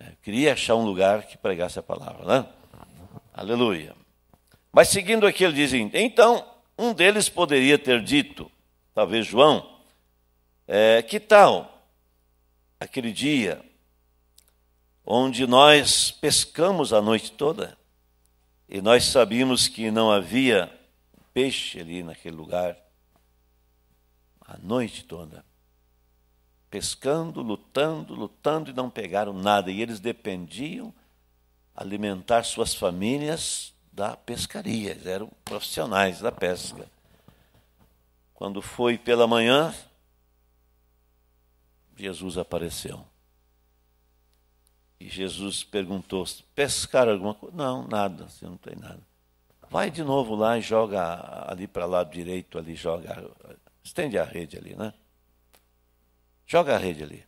É, eu queria achar um lugar que pregasse a palavra, né? Aleluia. Mas seguindo aqui, ele diz: então, um deles poderia ter dito, talvez João, é, que tal aquele dia onde nós pescamos a noite toda e nós sabíamos que não havia peixe ali naquele lugar, a noite toda, pescando, lutando, lutando e não pegaram nada, e eles dependiam alimentar suas famílias da pescaria, eram profissionais da pesca. Quando foi pela manhã, Jesus apareceu. E Jesus perguntou: pescaram alguma coisa? Não, nada, você não tem nada. Vai de novo lá e joga ali para lado direito, ali joga. Estende a rede ali, né? Joga a rede ali.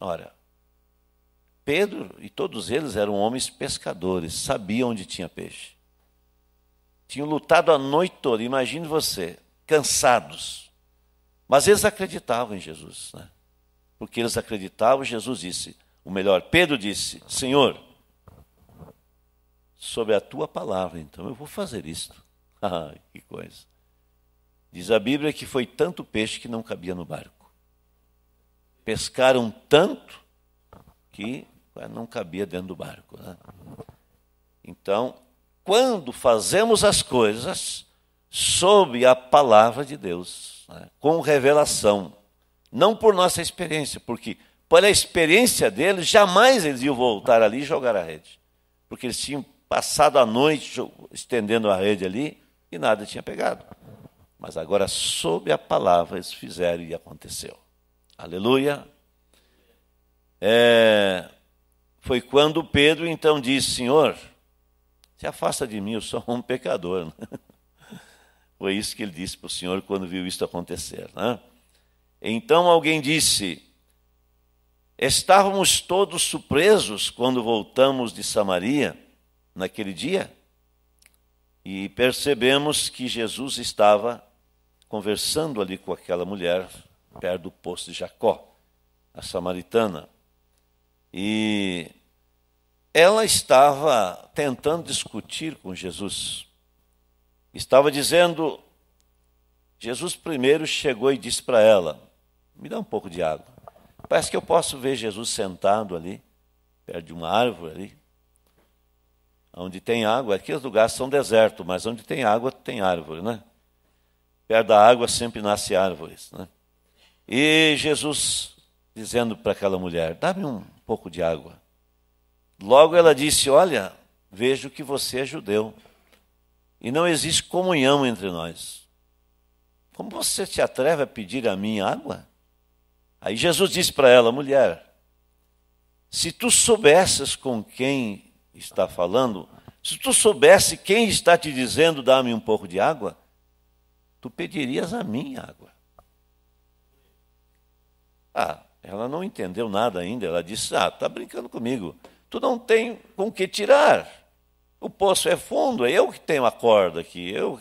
Olha, Pedro e todos eles eram homens pescadores, sabiam onde tinha peixe. Tinham lutado a noite toda, imagine você, cansados. Mas eles acreditavam em Jesus, né? Porque eles acreditavam, Jesus disse, o melhor, Pedro disse: Senhor, sobre a tua palavra, então eu vou fazer isto. Ah, que coisa. Diz a Bíblia que foi tanto peixe que não cabia no barco. Pescaram tanto que não cabia dentro do barco. Né? Então, quando fazemos as coisas sob a palavra de Deus, né? com revelação, não por nossa experiência, porque pela experiência deles, jamais eles iam voltar ali e jogar a rede, porque eles tinham passado a noite estendendo a rede ali e nada tinha pegado. Mas agora, sob a palavra, eles fizeram e aconteceu. Aleluia. É, foi quando Pedro então disse: Senhor, se afasta de mim, eu sou um pecador. Foi isso que ele disse para o Senhor quando viu isso acontecer. Né? Então alguém disse: Estávamos todos surpresos quando voltamos de Samaria naquele dia e percebemos que Jesus estava conversando ali com aquela mulher perto do poço de Jacó, a samaritana. E ela estava tentando discutir com Jesus. Estava dizendo: Jesus primeiro chegou e disse para ela: Me dá um pouco de água. Parece que eu posso ver Jesus sentado ali, perto de uma árvore ali. Onde tem água, aqui os lugares são desertos, mas onde tem água tem árvore, né? Perto da água sempre nasce árvores, né? E Jesus dizendo para aquela mulher: Dá-me um, pouco de água. Logo ela disse: Olha, vejo que você é judeu e não existe comunhão entre nós. Como você se atreve a pedir a mim água? Aí Jesus disse para ela: Mulher, se tu soubesses com quem está falando, se tu soubesse quem está te dizendo dá-me um pouco de água, tu pedirias a mim água. Ah, ela não entendeu nada ainda. Ela disse: Ah, está brincando comigo. Tu não tem com que tirar. O poço é fundo, é eu que tenho a corda aqui. Eu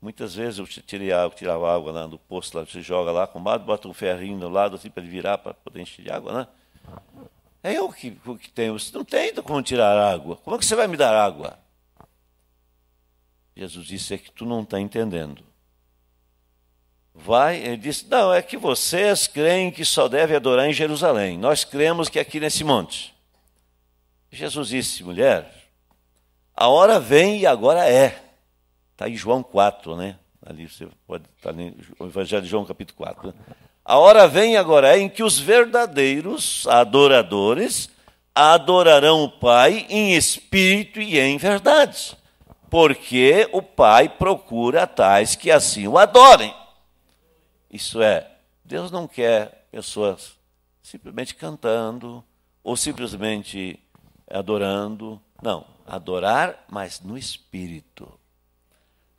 Muitas vezes eu tirei água, tirava água lá do poço, lá, você joga lá com o lado, bota um ferrinho do lado assim para ele virar, para poder encher de água, né? É eu que, que tenho. Você não tem então como tirar água. Como é que você vai me dar água? Jesus disse: É que tu não está entendendo vai, ele disse: Não, é que vocês creem que só deve adorar em Jerusalém. Nós cremos que é aqui nesse monte. Jesus disse: Mulher, a hora vem e agora é. Está em João 4, né? Ali você pode estar tá no Evangelho de João, capítulo 4. Né? A hora vem e agora é em que os verdadeiros adoradores adorarão o Pai em espírito e em verdade, porque o Pai procura tais que assim o adorem. Isso é, Deus não quer pessoas simplesmente cantando ou simplesmente eh, adorando. Não, adorar, mas no espírito.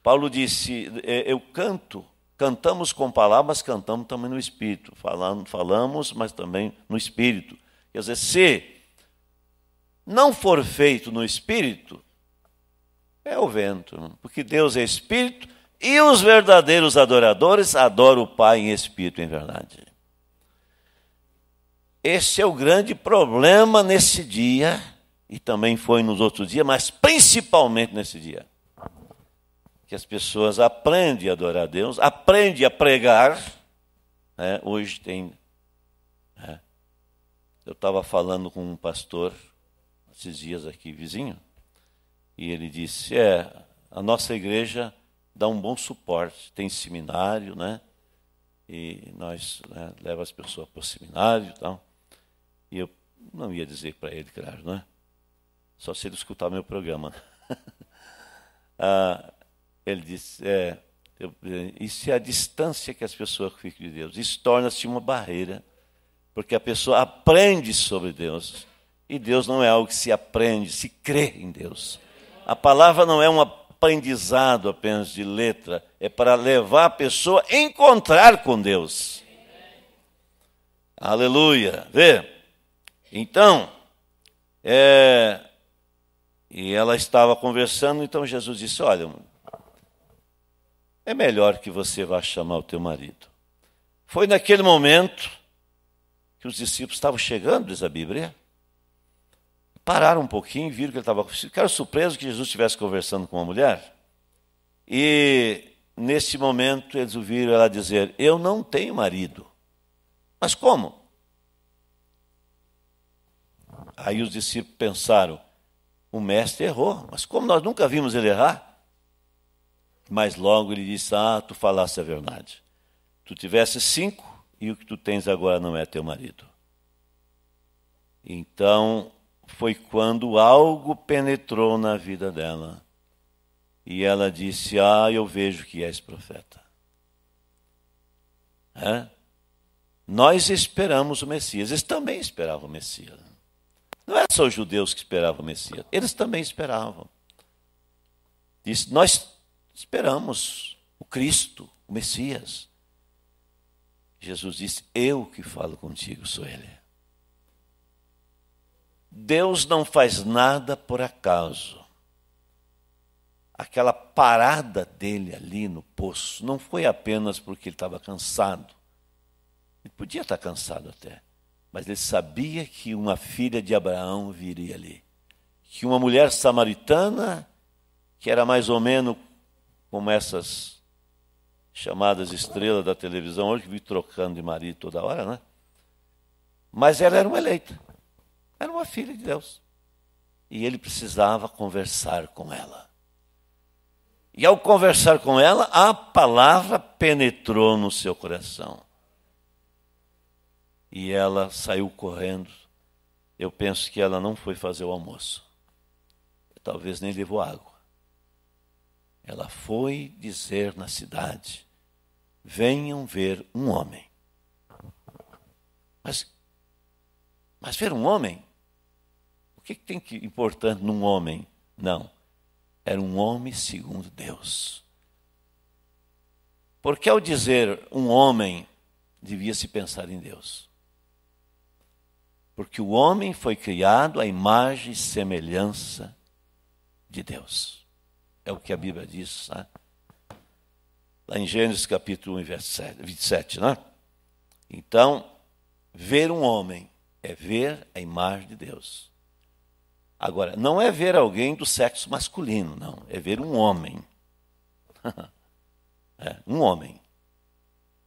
Paulo disse: eh, Eu canto, cantamos com palavras, cantamos também no espírito. falamos, mas também no espírito. Quer dizer, se não for feito no espírito, é o vento, porque Deus é espírito e os verdadeiros adoradores adoram o Pai em espírito e em verdade. Esse é o grande problema nesse dia, e também foi nos outros dias, mas principalmente nesse dia. Que as pessoas aprendem a adorar a Deus, aprendem a pregar. Né? Hoje tem. Né? Eu estava falando com um pastor, esses dias aqui vizinho, e ele disse: É, a nossa igreja dá um bom suporte. Tem seminário, né? E nós né, leva as pessoas para o seminário e tal. E eu não ia dizer para ele, claro, né? Só se ele escutar meu programa. ah, ele disse, é, eu, isso é a distância que as pessoas ficam de Deus. Isso torna-se uma barreira, porque a pessoa aprende sobre Deus. E Deus não é algo que se aprende, se crê em Deus. A palavra não é uma aprendizado apenas de letra, é para levar a pessoa a encontrar com Deus. Aleluia. Vê? Então, é, e ela estava conversando, então Jesus disse: Olha, é melhor que você vá chamar o teu marido. Foi naquele momento que os discípulos estavam chegando, diz a Bíblia pararam um pouquinho, viram que ele estava. Ficaram surpresos que Jesus estivesse conversando com uma mulher. E nesse momento eles ouviram ela dizer: Eu não tenho marido. Mas como? Aí os discípulos pensaram: O mestre errou. Mas como nós nunca vimos ele errar? Mas logo ele disse: Ah, tu falaste a verdade. Tu tivesse cinco e o que tu tens agora não é teu marido. Então foi quando algo penetrou na vida dela. E ela disse: Ah, eu vejo que és profeta. É? Nós esperamos o Messias. Eles também esperavam o Messias. Não é só os judeus que esperavam o Messias. Eles também esperavam. Disse: Nós esperamos o Cristo, o Messias. Jesus disse: Eu que falo contigo, sou Ele. Deus não faz nada por acaso. Aquela parada dele ali no poço não foi apenas porque ele estava cansado. Ele podia estar cansado até, mas ele sabia que uma filha de Abraão viria ali. Que uma mulher samaritana, que era mais ou menos como essas chamadas estrelas da televisão hoje, que vi trocando de marido toda hora, né? Mas ela era uma eleita. Era uma filha de Deus. E ele precisava conversar com ela. E ao conversar com ela, a palavra penetrou no seu coração. E ela saiu correndo. Eu penso que ela não foi fazer o almoço. Talvez nem levou água. Ela foi dizer na cidade: venham ver um homem. Mas, mas ver um homem? que, que tem que importante num homem? Não. Era um homem segundo Deus. Porque ao dizer um homem, devia se pensar em Deus. Porque o homem foi criado à imagem e semelhança de Deus. É o que a Bíblia diz, né? lá em Gênesis capítulo 1, verso 27. Né? Então, ver um homem é ver a imagem de Deus. Agora, não é ver alguém do sexo masculino, não. É ver um homem. é, um homem.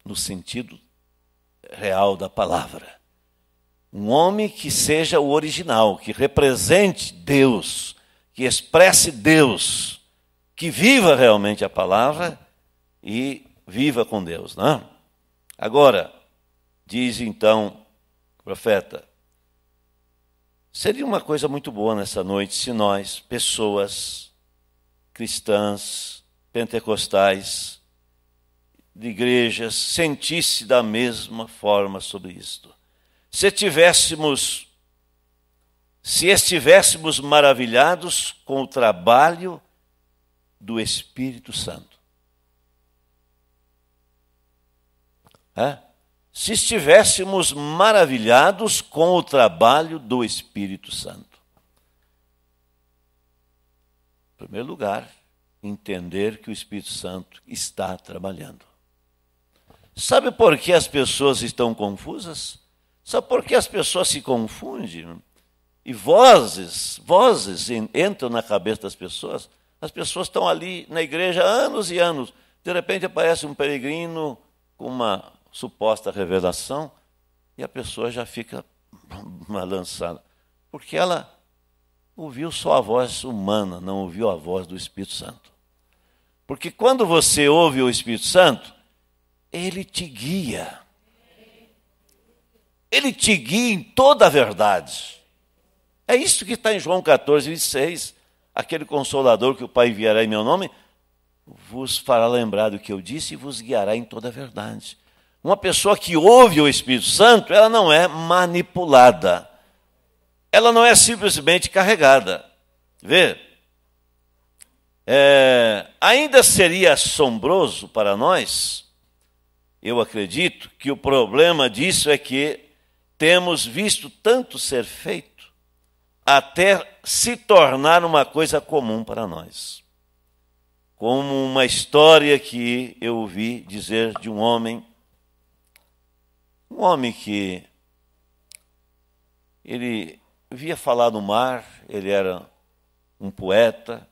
No sentido real da palavra. Um homem que seja o original, que represente Deus, que expresse Deus, que viva realmente a palavra e viva com Deus. Não? Né? Agora, diz então o profeta: Seria uma coisa muito boa nessa noite se nós, pessoas cristãs, pentecostais, de igrejas, sentisse da mesma forma sobre isto. Se tivéssemos, se estivéssemos maravilhados com o trabalho do Espírito Santo. É? se estivéssemos maravilhados com o trabalho do Espírito Santo. Em primeiro lugar, entender que o Espírito Santo está trabalhando. Sabe por que as pessoas estão confusas? Sabe por que as pessoas se confundem? E vozes, vozes entram na cabeça das pessoas. As pessoas estão ali na igreja anos e anos. De repente aparece um peregrino com uma suposta revelação e a pessoa já fica balançada. Porque ela ouviu só a voz humana, não ouviu a voz do Espírito Santo. Porque quando você ouve o Espírito Santo, ele te guia. Ele te guia em toda a verdade. É isso que está em João 14, 26. Aquele consolador que o Pai enviará em meu nome vos fará lembrar do que eu disse e vos guiará em toda a verdade. Uma pessoa que ouve o Espírito Santo, ela não é manipulada. Ela não é simplesmente carregada. Vê? É, ainda seria assombroso para nós, eu acredito, que o problema disso é que temos visto tanto ser feito até se tornar uma coisa comum para nós. Como uma história que eu ouvi dizer de um homem um homem que ele via falar do mar, ele era um poeta,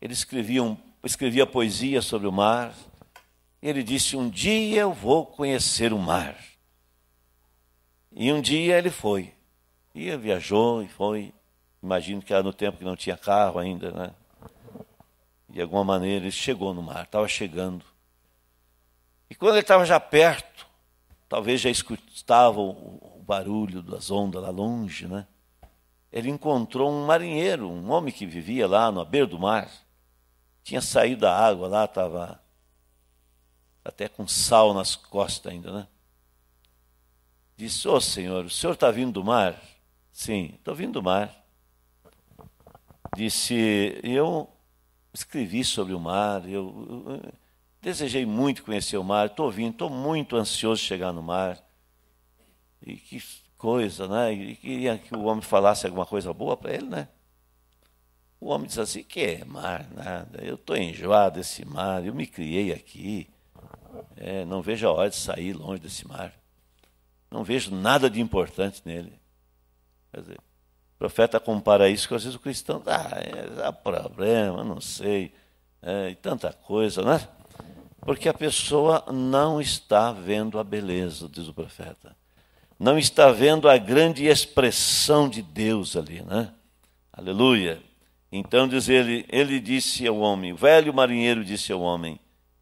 ele escrevia, um, escrevia poesia sobre o mar. Ele disse: Um dia eu vou conhecer o mar. E um dia ele foi. E ele viajou e foi. Imagino que era no tempo que não tinha carro ainda, né? De alguma maneira ele chegou no mar, estava chegando. E quando ele estava já perto, talvez já escutavam o barulho das ondas lá longe, né? Ele encontrou um marinheiro, um homem que vivia lá na beira do mar. Tinha saído da água lá, estava até com sal nas costas ainda, né? Disse, ô oh, senhor, o senhor está vindo do mar? Sim, estou vindo do mar. Disse, eu escrevi sobre o mar, eu, eu Desejei muito conhecer o mar, estou vindo, estou muito ansioso de chegar no mar. E que coisa, né? E queria que o homem falasse alguma coisa boa para ele, né? O homem diz assim: que é mar, nada, eu estou enjoado desse mar, eu me criei aqui, é, não vejo a hora de sair longe desse mar, não vejo nada de importante nele. Quer dizer, o profeta compara isso que às vezes o cristão dá, ah, é, dá problema, não sei, é, e tanta coisa, né? Porque a pessoa não está vendo a beleza, diz o profeta. Não está vendo a grande expressão de Deus ali, né? Aleluia. Então diz ele, ele disse ao homem, o velho marinheiro disse ao homem: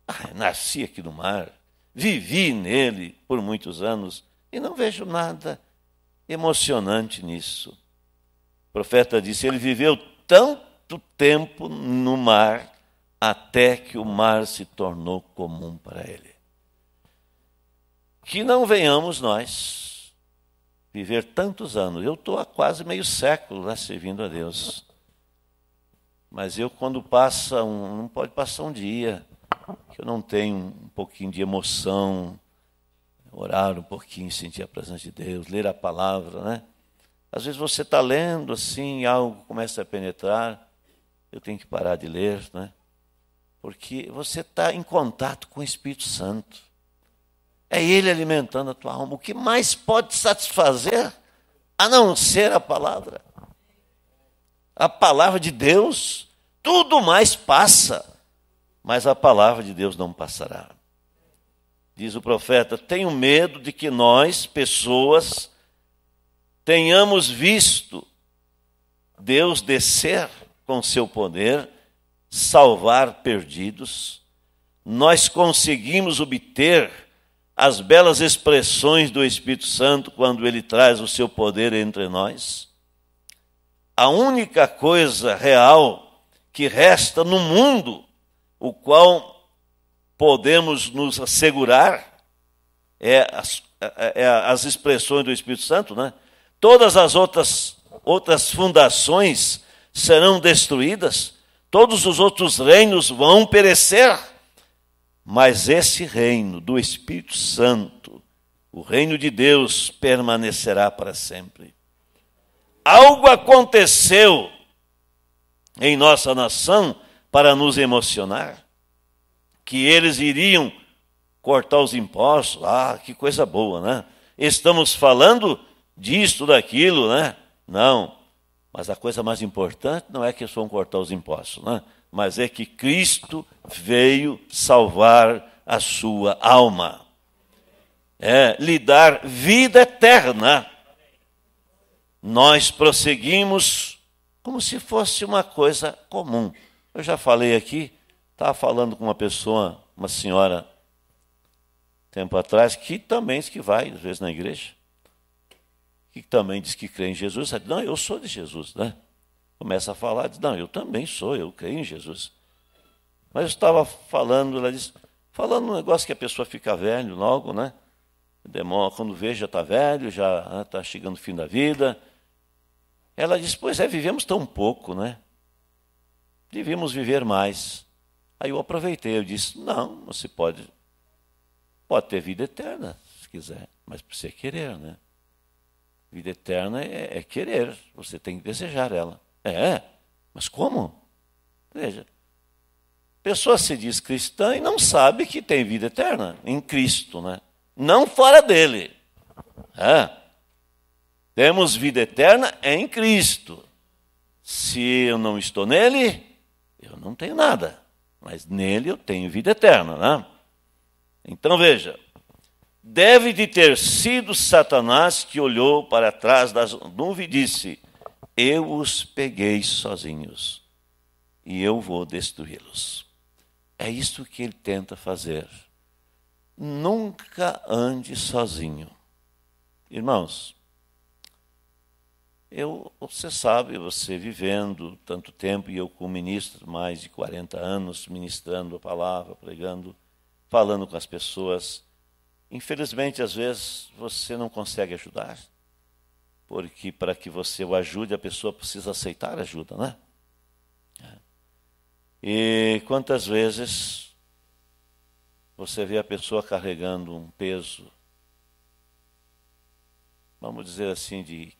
ah, nasci aqui no mar, vivi nele por muitos anos e não vejo nada emocionante nisso. O profeta disse: ele viveu tanto tempo no mar até que o mar se tornou comum para ele. Que não venhamos nós viver tantos anos. Eu estou há quase meio século lá né, servindo a Deus. Mas eu, quando passa um. Não pode passar um dia que eu não tenho um pouquinho de emoção, orar um pouquinho, sentir a presença de Deus, ler a palavra, né? Às vezes você está lendo assim, algo começa a penetrar, eu tenho que parar de ler, né? Porque você está em contato com o Espírito Santo. É Ele alimentando a tua alma. O que mais pode satisfazer a não ser a palavra? A palavra de Deus, tudo mais passa, mas a palavra de Deus não passará. Diz o profeta: tenho medo de que nós, pessoas, tenhamos visto Deus descer com seu poder salvar perdidos, nós conseguimos obter as belas expressões do Espírito Santo quando ele traz o seu poder entre nós. A única coisa real que resta no mundo, o qual podemos nos assegurar, é as, é, é as expressões do Espírito Santo, né? Todas as outras, outras fundações serão destruídas, todos os outros reinos vão perecer, mas esse reino do Espírito Santo, o reino de Deus, permanecerá para sempre. Algo aconteceu em nossa nação para nos emocionar, que eles iriam cortar os impostos. Ah, que coisa boa, né? Estamos falando disto, daquilo, né? Não. Mas a coisa mais importante não é que eles vão cortar os impostos, né? mas é que Cristo veio salvar a sua alma. É, lhe dar vida eterna. Nós prosseguimos como se fosse uma coisa comum. Eu já falei aqui, estava falando com uma pessoa, uma senhora, tempo atrás, que também diz que vai, às vezes, na igreja que também diz que crê em Jesus, sabe, não, eu sou de Jesus, né? Começa a falar, diz, não, eu também sou, eu creio em Jesus. Mas eu estava falando, ela disse, falando um negócio que a pessoa fica velho logo, né? Demora, quando vê, já está velho, já está né, chegando o fim da vida. Ela disse, pois é, vivemos tão pouco, né? Devíamos viver mais. Aí eu aproveitei, eu disse, não, você pode, pode ter vida eterna, se quiser, mas precisa querer, né? Vida eterna é, é querer, você tem que desejar ela. É, mas como? Veja, pessoa se diz cristã e não sabe que tem vida eterna em Cristo, né? Não fora dele. É. Temos vida eterna em Cristo. Se eu não estou nele, eu não tenho nada. Mas nele eu tenho vida eterna, né? Então veja, deve de ter sido Satanás que olhou para trás da nuvens e disse: Eu os peguei sozinhos e eu vou destruí-los. É isso que ele tenta fazer. Nunca ande sozinho. Irmãos, eu, você sabe, você vivendo tanto tempo, e eu como ministro, mais de 40 anos, ministrando a palavra, pregando, falando com as pessoas, Infelizmente, às vezes, você não consegue ajudar, porque para que você o ajude, a pessoa precisa aceitar ajuda, né? É. E quantas vezes você vê a pessoa carregando um peso, vamos dizer assim, de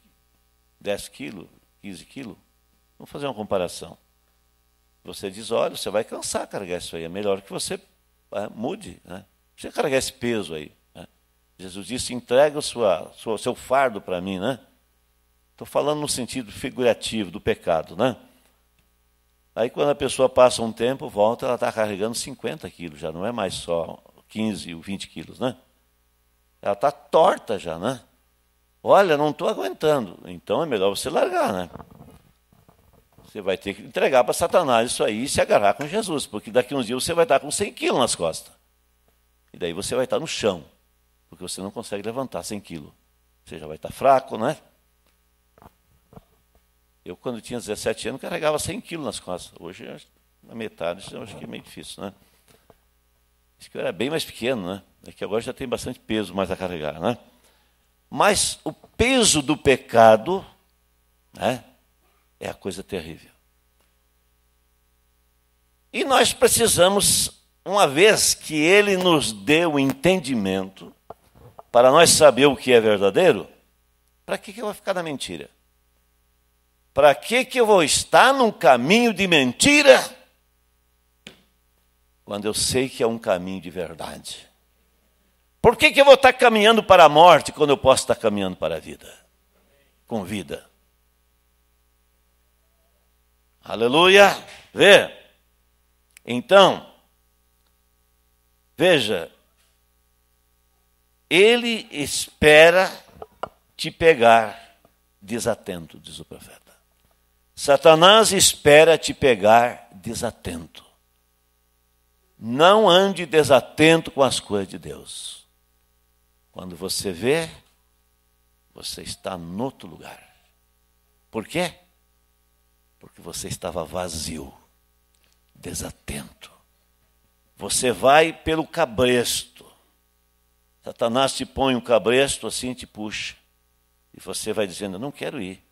10 quilos, 15 quilos? Vamos fazer uma comparação. Você diz, olha, você vai cansar carregar isso aí, é melhor que você é, mude, né? Você carregar esse peso aí. Jesus disse: entrega o sua, sua, seu fardo para mim, né? Estou falando no sentido figurativo do pecado, né? Aí quando a pessoa passa um tempo, volta, ela está carregando 50 quilos, já não é mais só 15 ou 20 quilos, né? Ela está torta já, né? Olha, não estou aguentando. Então é melhor você largar, né? Você vai ter que entregar para Satanás isso aí e se agarrar com Jesus, porque daqui uns dias você vai estar tá com 100 quilos nas costas. E daí você vai estar tá no chão porque você não consegue levantar 100 quilos. Você já vai estar tá fraco, não é? Eu, quando tinha 17 anos, carregava 100 quilos nas costas. Hoje, na metade, isso eu acho que é meio difícil, né? Isso que eu era bem mais pequeno, né? É que agora já tem bastante peso mais a carregar, né? Mas o peso do pecado né, é a coisa terrível. E nós precisamos, uma vez que ele nos deu o entendimento, para nós saber o que é verdadeiro, para que, que eu vou ficar na mentira? Para que, que eu vou estar num caminho de mentira quando eu sei que é um caminho de verdade? Por que, que eu vou estar caminhando para a morte quando eu posso estar caminhando para a vida? Com vida. Aleluia! Vê? Então, veja, ele espera te pegar desatento, diz o profeta. Satanás espera te pegar desatento. Não ande desatento com as coisas de Deus. Quando você vê, você está em outro lugar. Por quê? Porque você estava vazio, desatento. Você vai pelo cabresto Satanás te põe um cabresto assim te puxa. E você vai dizendo, eu não quero ir.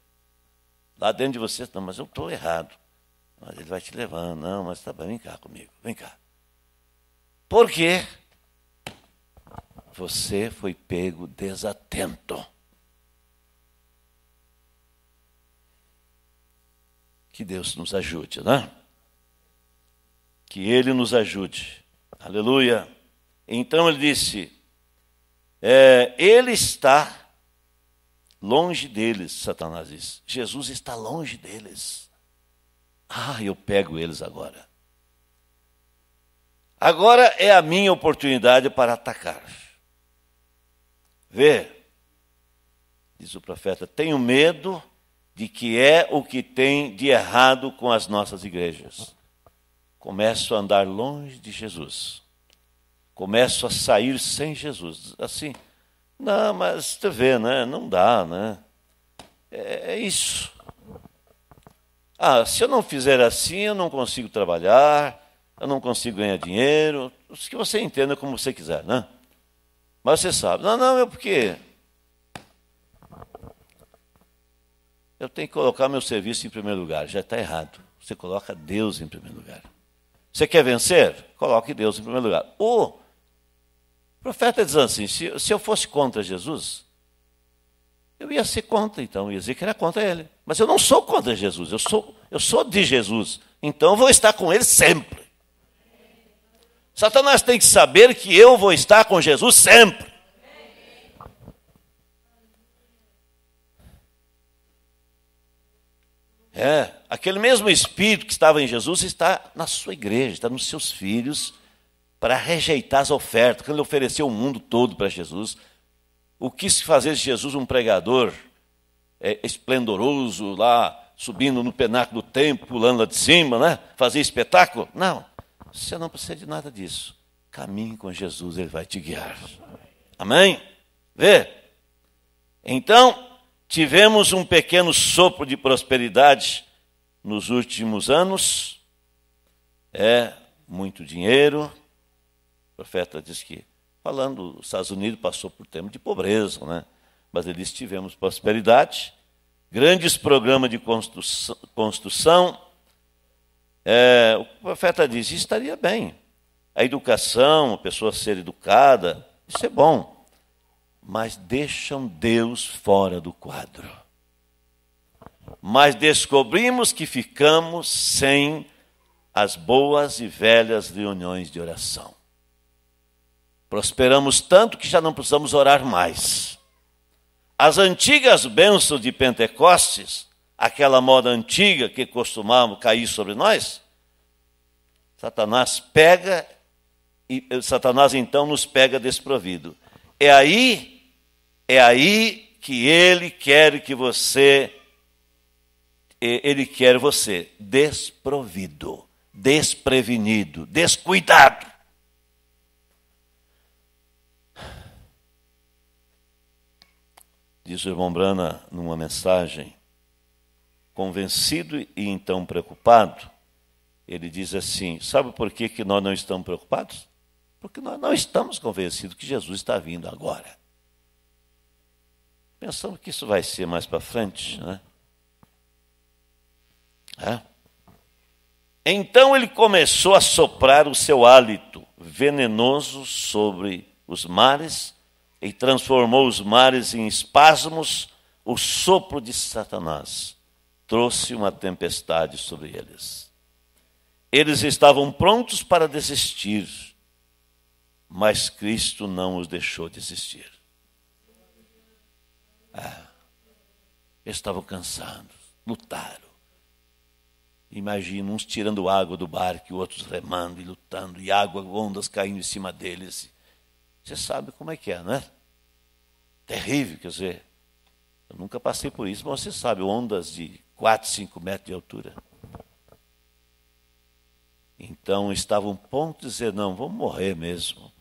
Lá dentro de você, não, mas eu estou errado. Mas ele vai te levando, não, mas tá bem, vem cá comigo, vem cá. Porque você foi pego desatento. Que Deus nos ajude, né? Que Ele nos ajude. Aleluia. Então ele disse: é, ele está longe deles, Satanás diz. Jesus está longe deles. Ah, eu pego eles agora. Agora é a minha oportunidade para atacar. Vê, diz o profeta, tenho medo de que é o que tem de errado com as nossas igrejas. Começo a andar longe de Jesus começo a sair sem Jesus. Assim, não, mas você vê, né? Não dá, né? É, é isso. Ah, se eu não fizer assim, eu não consigo trabalhar, eu não consigo ganhar dinheiro. O que você entenda como você quiser, né? Mas você sabe, não, não, é porque eu tenho que colocar meu serviço em primeiro lugar. Já está errado. Você coloca Deus em primeiro lugar. Você quer vencer? Coloque Deus em primeiro lugar. Ou o profeta diz assim: se, se eu fosse contra Jesus, eu ia ser contra, então, eu ia dizer que era contra ele. Mas eu não sou contra Jesus, eu sou, eu sou de Jesus. Então eu vou estar com ele sempre. Satanás tem que saber que eu vou estar com Jesus sempre. É, aquele mesmo espírito que estava em Jesus está na sua igreja, está nos seus filhos para rejeitar as ofertas, quando ele ofereceu o mundo todo para Jesus. O que se fazer de Jesus um pregador é, esplendoroso lá, subindo no penáculo do templo, pulando lá de cima, né? fazer espetáculo? Não, você não precisa de nada disso. Caminhe com Jesus, ele vai te guiar. Amém? Vê? Então, tivemos um pequeno sopro de prosperidade nos últimos anos. É muito dinheiro, profeta diz que, falando, os Estados Unidos passou por tempo de pobreza, né? mas eles tivemos prosperidade, grandes programas de construção. é, o profeta diz, estaria bem. A educação, a pessoa ser educada, isso é bom. Mas deixam Deus fora do quadro. Mas descobrimos que ficamos sem as boas e velhas reuniões de oração. Prosperamos tanto que já não precisamos orar mais. As antigas bênçãos de Pentecostes, aquela moda antiga que costumava cair sobre nós, Satanás pega e eh, Satanás então nos pega desprovido. É aí, é aí que ele quer que você eh, ele quer você desprovido, desprevenido, descuidado. diz o irmão Brana numa mensagem, convencido e então preocupado, ele diz assim: Sabe por que, que nós não estamos preocupados? Porque nós não estamos convencidos que Jesus está vindo agora. Pensamos que isso vai ser mais para frente, né? É. Então ele começou a soprar o seu hálito venenoso sobre os mares e transformou os mares em espasmos, o sopro de Satanás trouxe uma tempestade sobre eles. Eles estavam prontos para desistir, mas Cristo não os deixou desistir. Ah, estavam cansados, lutaram. Imagina uns tirando água do barco, outros remando e lutando, e água, ondas caindo em cima deles. Você sabe como é que é, né? Terrível, quer dizer. Eu nunca passei por isso, mas você sabe, ondas de 4, 5 metros de altura. Então estavam um ponto de dizer, não, vamos morrer mesmo.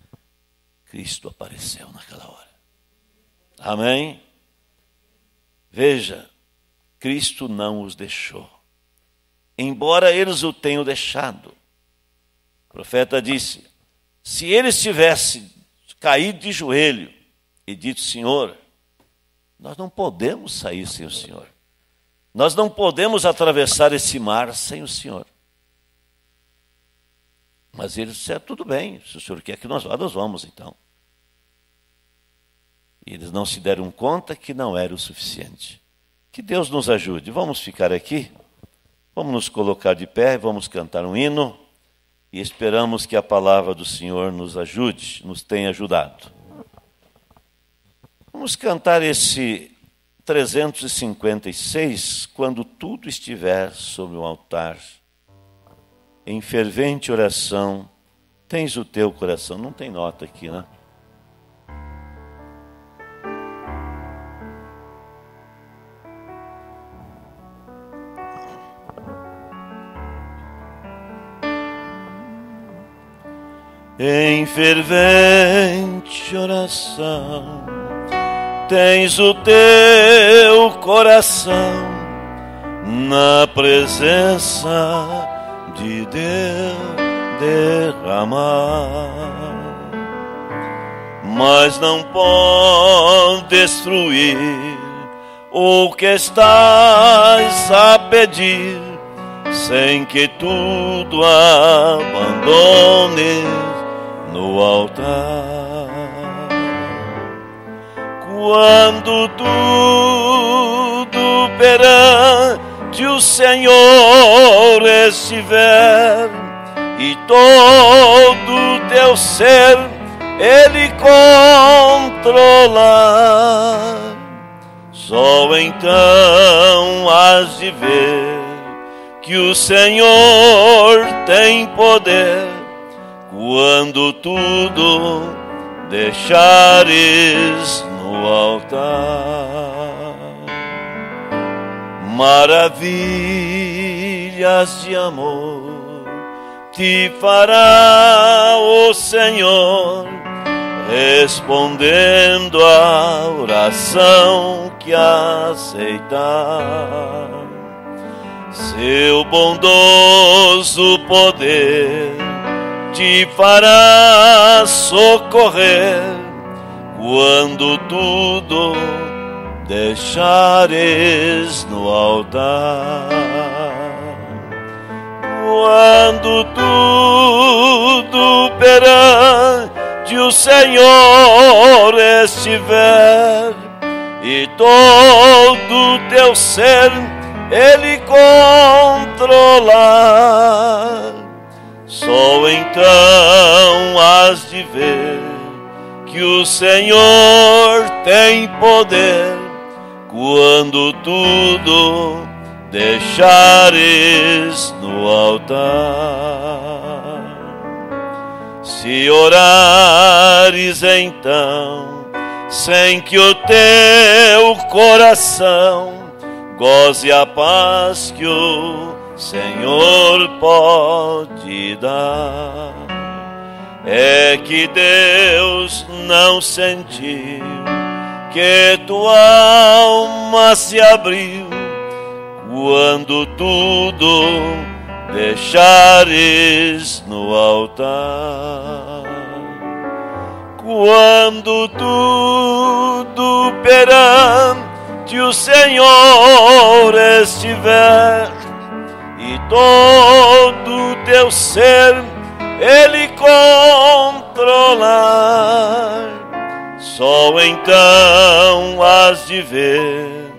Cristo apareceu naquela hora. Amém? Veja, Cristo não os deixou, embora eles o tenham deixado. O profeta disse: se eles tivessem caído de joelho e dito: Senhor, nós não podemos sair sem o Senhor. Nós não podemos atravessar esse mar sem o Senhor. Mas ele disse: é, tudo bem, se o senhor quer que nós vá, nós vamos então. E eles não se deram conta que não era o suficiente. Que Deus nos ajude. Vamos ficar aqui, vamos nos colocar de pé, vamos cantar um hino e esperamos que a palavra do Senhor nos ajude, nos tenha ajudado. Vamos cantar esse 356, quando tudo estiver sobre o altar, em fervente oração, tens o teu coração. Não tem nota aqui, né? em fervente oração. Tens o teu coração na presença de Deus derramar, mas não pode destruir o que estás a pedir sem que tudo abandones altar. Quando tudo perante o Senhor estiver e todo teu ser ele controlar, só então as de ver que o Senhor tem poder quando tudo deixares no altar. Maravilhas de amor te fará o Senhor, respondendo à oração que aceitar. Seu bondoso poder te fará socorrer quando tudo deixares no altar. Quando tudo perante o Senhor estiver e todo teu ser Ele controlar só então as de ver que o Senhor tem poder quando tudo deixares no altar. Se orares então, sem que o teu coração goze a paz que o Senhor pode dar. É que Deus não sentiu que tua alma se abriu quando tudo deixares no altar. Quando tudo perante o Senhor estiver todo teu ser ele controlar. Só então has de ver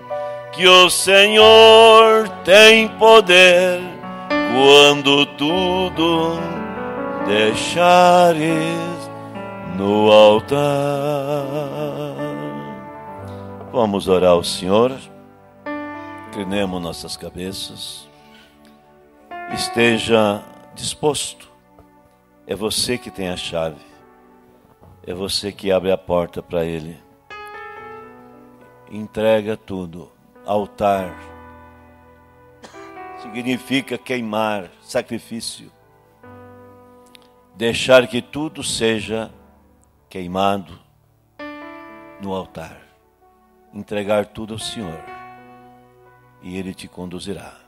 que o Senhor tem poder quando tudo deixares no altar. Vamos orar ao Senhor. Inclinemos nossas cabeças esteja disposto. É você que tem a chave. É você que abre a porta para ele. Entrega tudo. Altar significa queimar, sacrifício. Deixar que tudo seja queimado no altar. Entregar tudo ao Senhor e ele te conduzirá.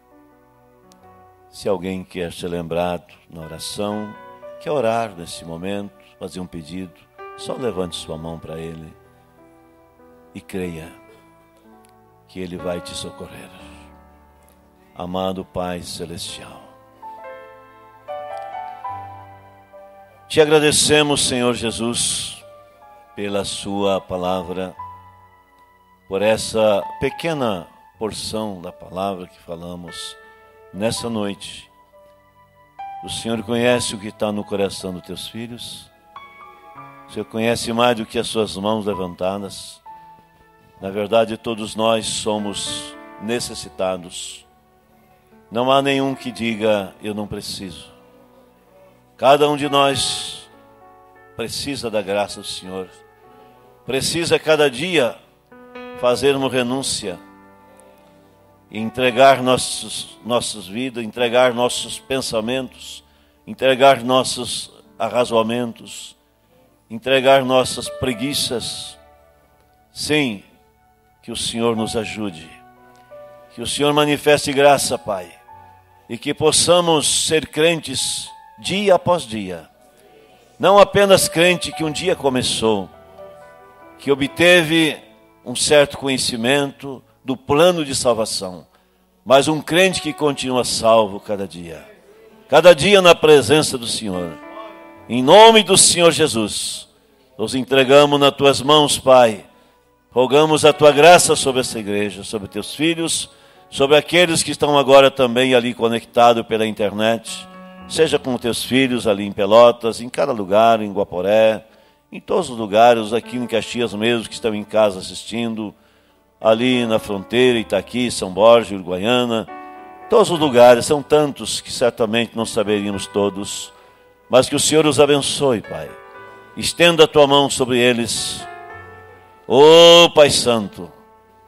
Se alguém quer ser lembrado na oração, quer orar nesse momento, fazer um pedido, só levante sua mão para ele e creia que ele vai te socorrer. Amado Pai Celestial, te agradecemos, Senhor Jesus, pela Sua palavra, por essa pequena porção da palavra que falamos nessa noite. O Senhor conhece o que está no coração dos teus filhos. O Senhor conhece mais do que as suas mãos levantadas. Na verdade, todos nós somos necessitados. Não há nenhum que diga eu não preciso. Cada um de nós precisa da graça do Senhor. Precisa cada dia fazer uma renúncia entregar nossos, nossas vidas, entregar nossos pensamentos, entregar nossos arrazoamentos, entregar nossas preguiças. Sim, que o Senhor nos ajude, que o Senhor manifeste graça, Pai, e que possamos ser crentes dia após dia. Não apenas crente que um dia começou, que obteve um certo conhecimento, do plano de salvação, mas um crente que continua salvo cada dia, cada dia na presença do Senhor. Em nome do Senhor Jesus, nos entregamos nas tuas mãos, Pai. Rogamos a tua graça sobre essa igreja, sobre teus filhos, sobre aqueles que estão agora também ali conectados pela internet, seja com teus filhos ali em Pelotas, em cada lugar, em Guaporé, em todos os lugares, aqui em Caxias mesmo, que estão em casa assistindo ali na fronteira, Itaqui, São Borja, Uruguaiana, todos os lugares, são tantos que certamente não saberíamos todos, mas que o Senhor os abençoe, Pai. Estenda a tua mão sobre eles. Ô oh, Pai Santo,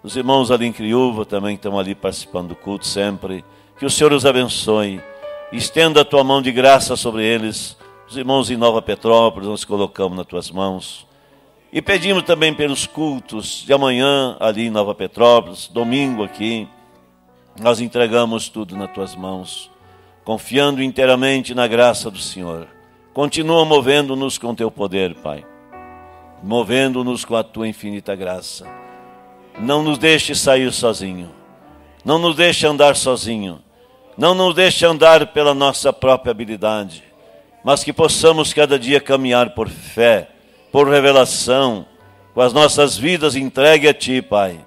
os irmãos ali em Criúva também estão ali participando do culto sempre. Que o Senhor os abençoe. Estenda a tua mão de graça sobre eles. Os irmãos em Nova Petrópolis, nós colocamos nas tuas mãos. E pedimos também pelos cultos de amanhã, ali em Nova Petrópolis, domingo aqui. Nós entregamos tudo nas tuas mãos, confiando inteiramente na graça do Senhor. Continua movendo-nos com teu poder, Pai. Movendo-nos com a tua infinita graça. Não nos deixe sair sozinho. Não nos deixe andar sozinho. Não nos deixe andar pela nossa própria habilidade, mas que possamos cada dia caminhar por fé por revelação, com as nossas vidas entregue a Ti, Pai.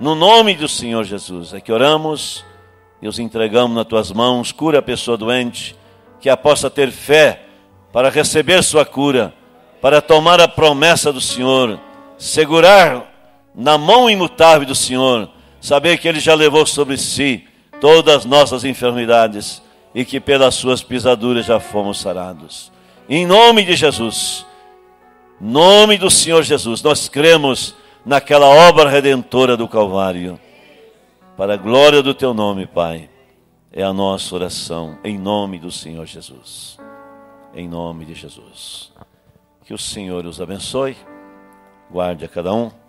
No nome do Senhor Jesus é que oramos e os entregamos nas Tuas mãos. Cura a pessoa doente, que a possa ter fé para receber sua cura, para tomar a promessa do Senhor, segurar na mão imutável do Senhor, saber que Ele já levou sobre si todas as nossas enfermidades e que pelas Suas pisaduras já fomos sarados. Em nome de Jesus Nome do Senhor Jesus, nós cremos naquela obra redentora do Calvário. Para a glória do teu nome, Pai, é a nossa oração, em nome do Senhor Jesus. Em nome de Jesus. Que o Senhor os abençoe, guarde a cada um.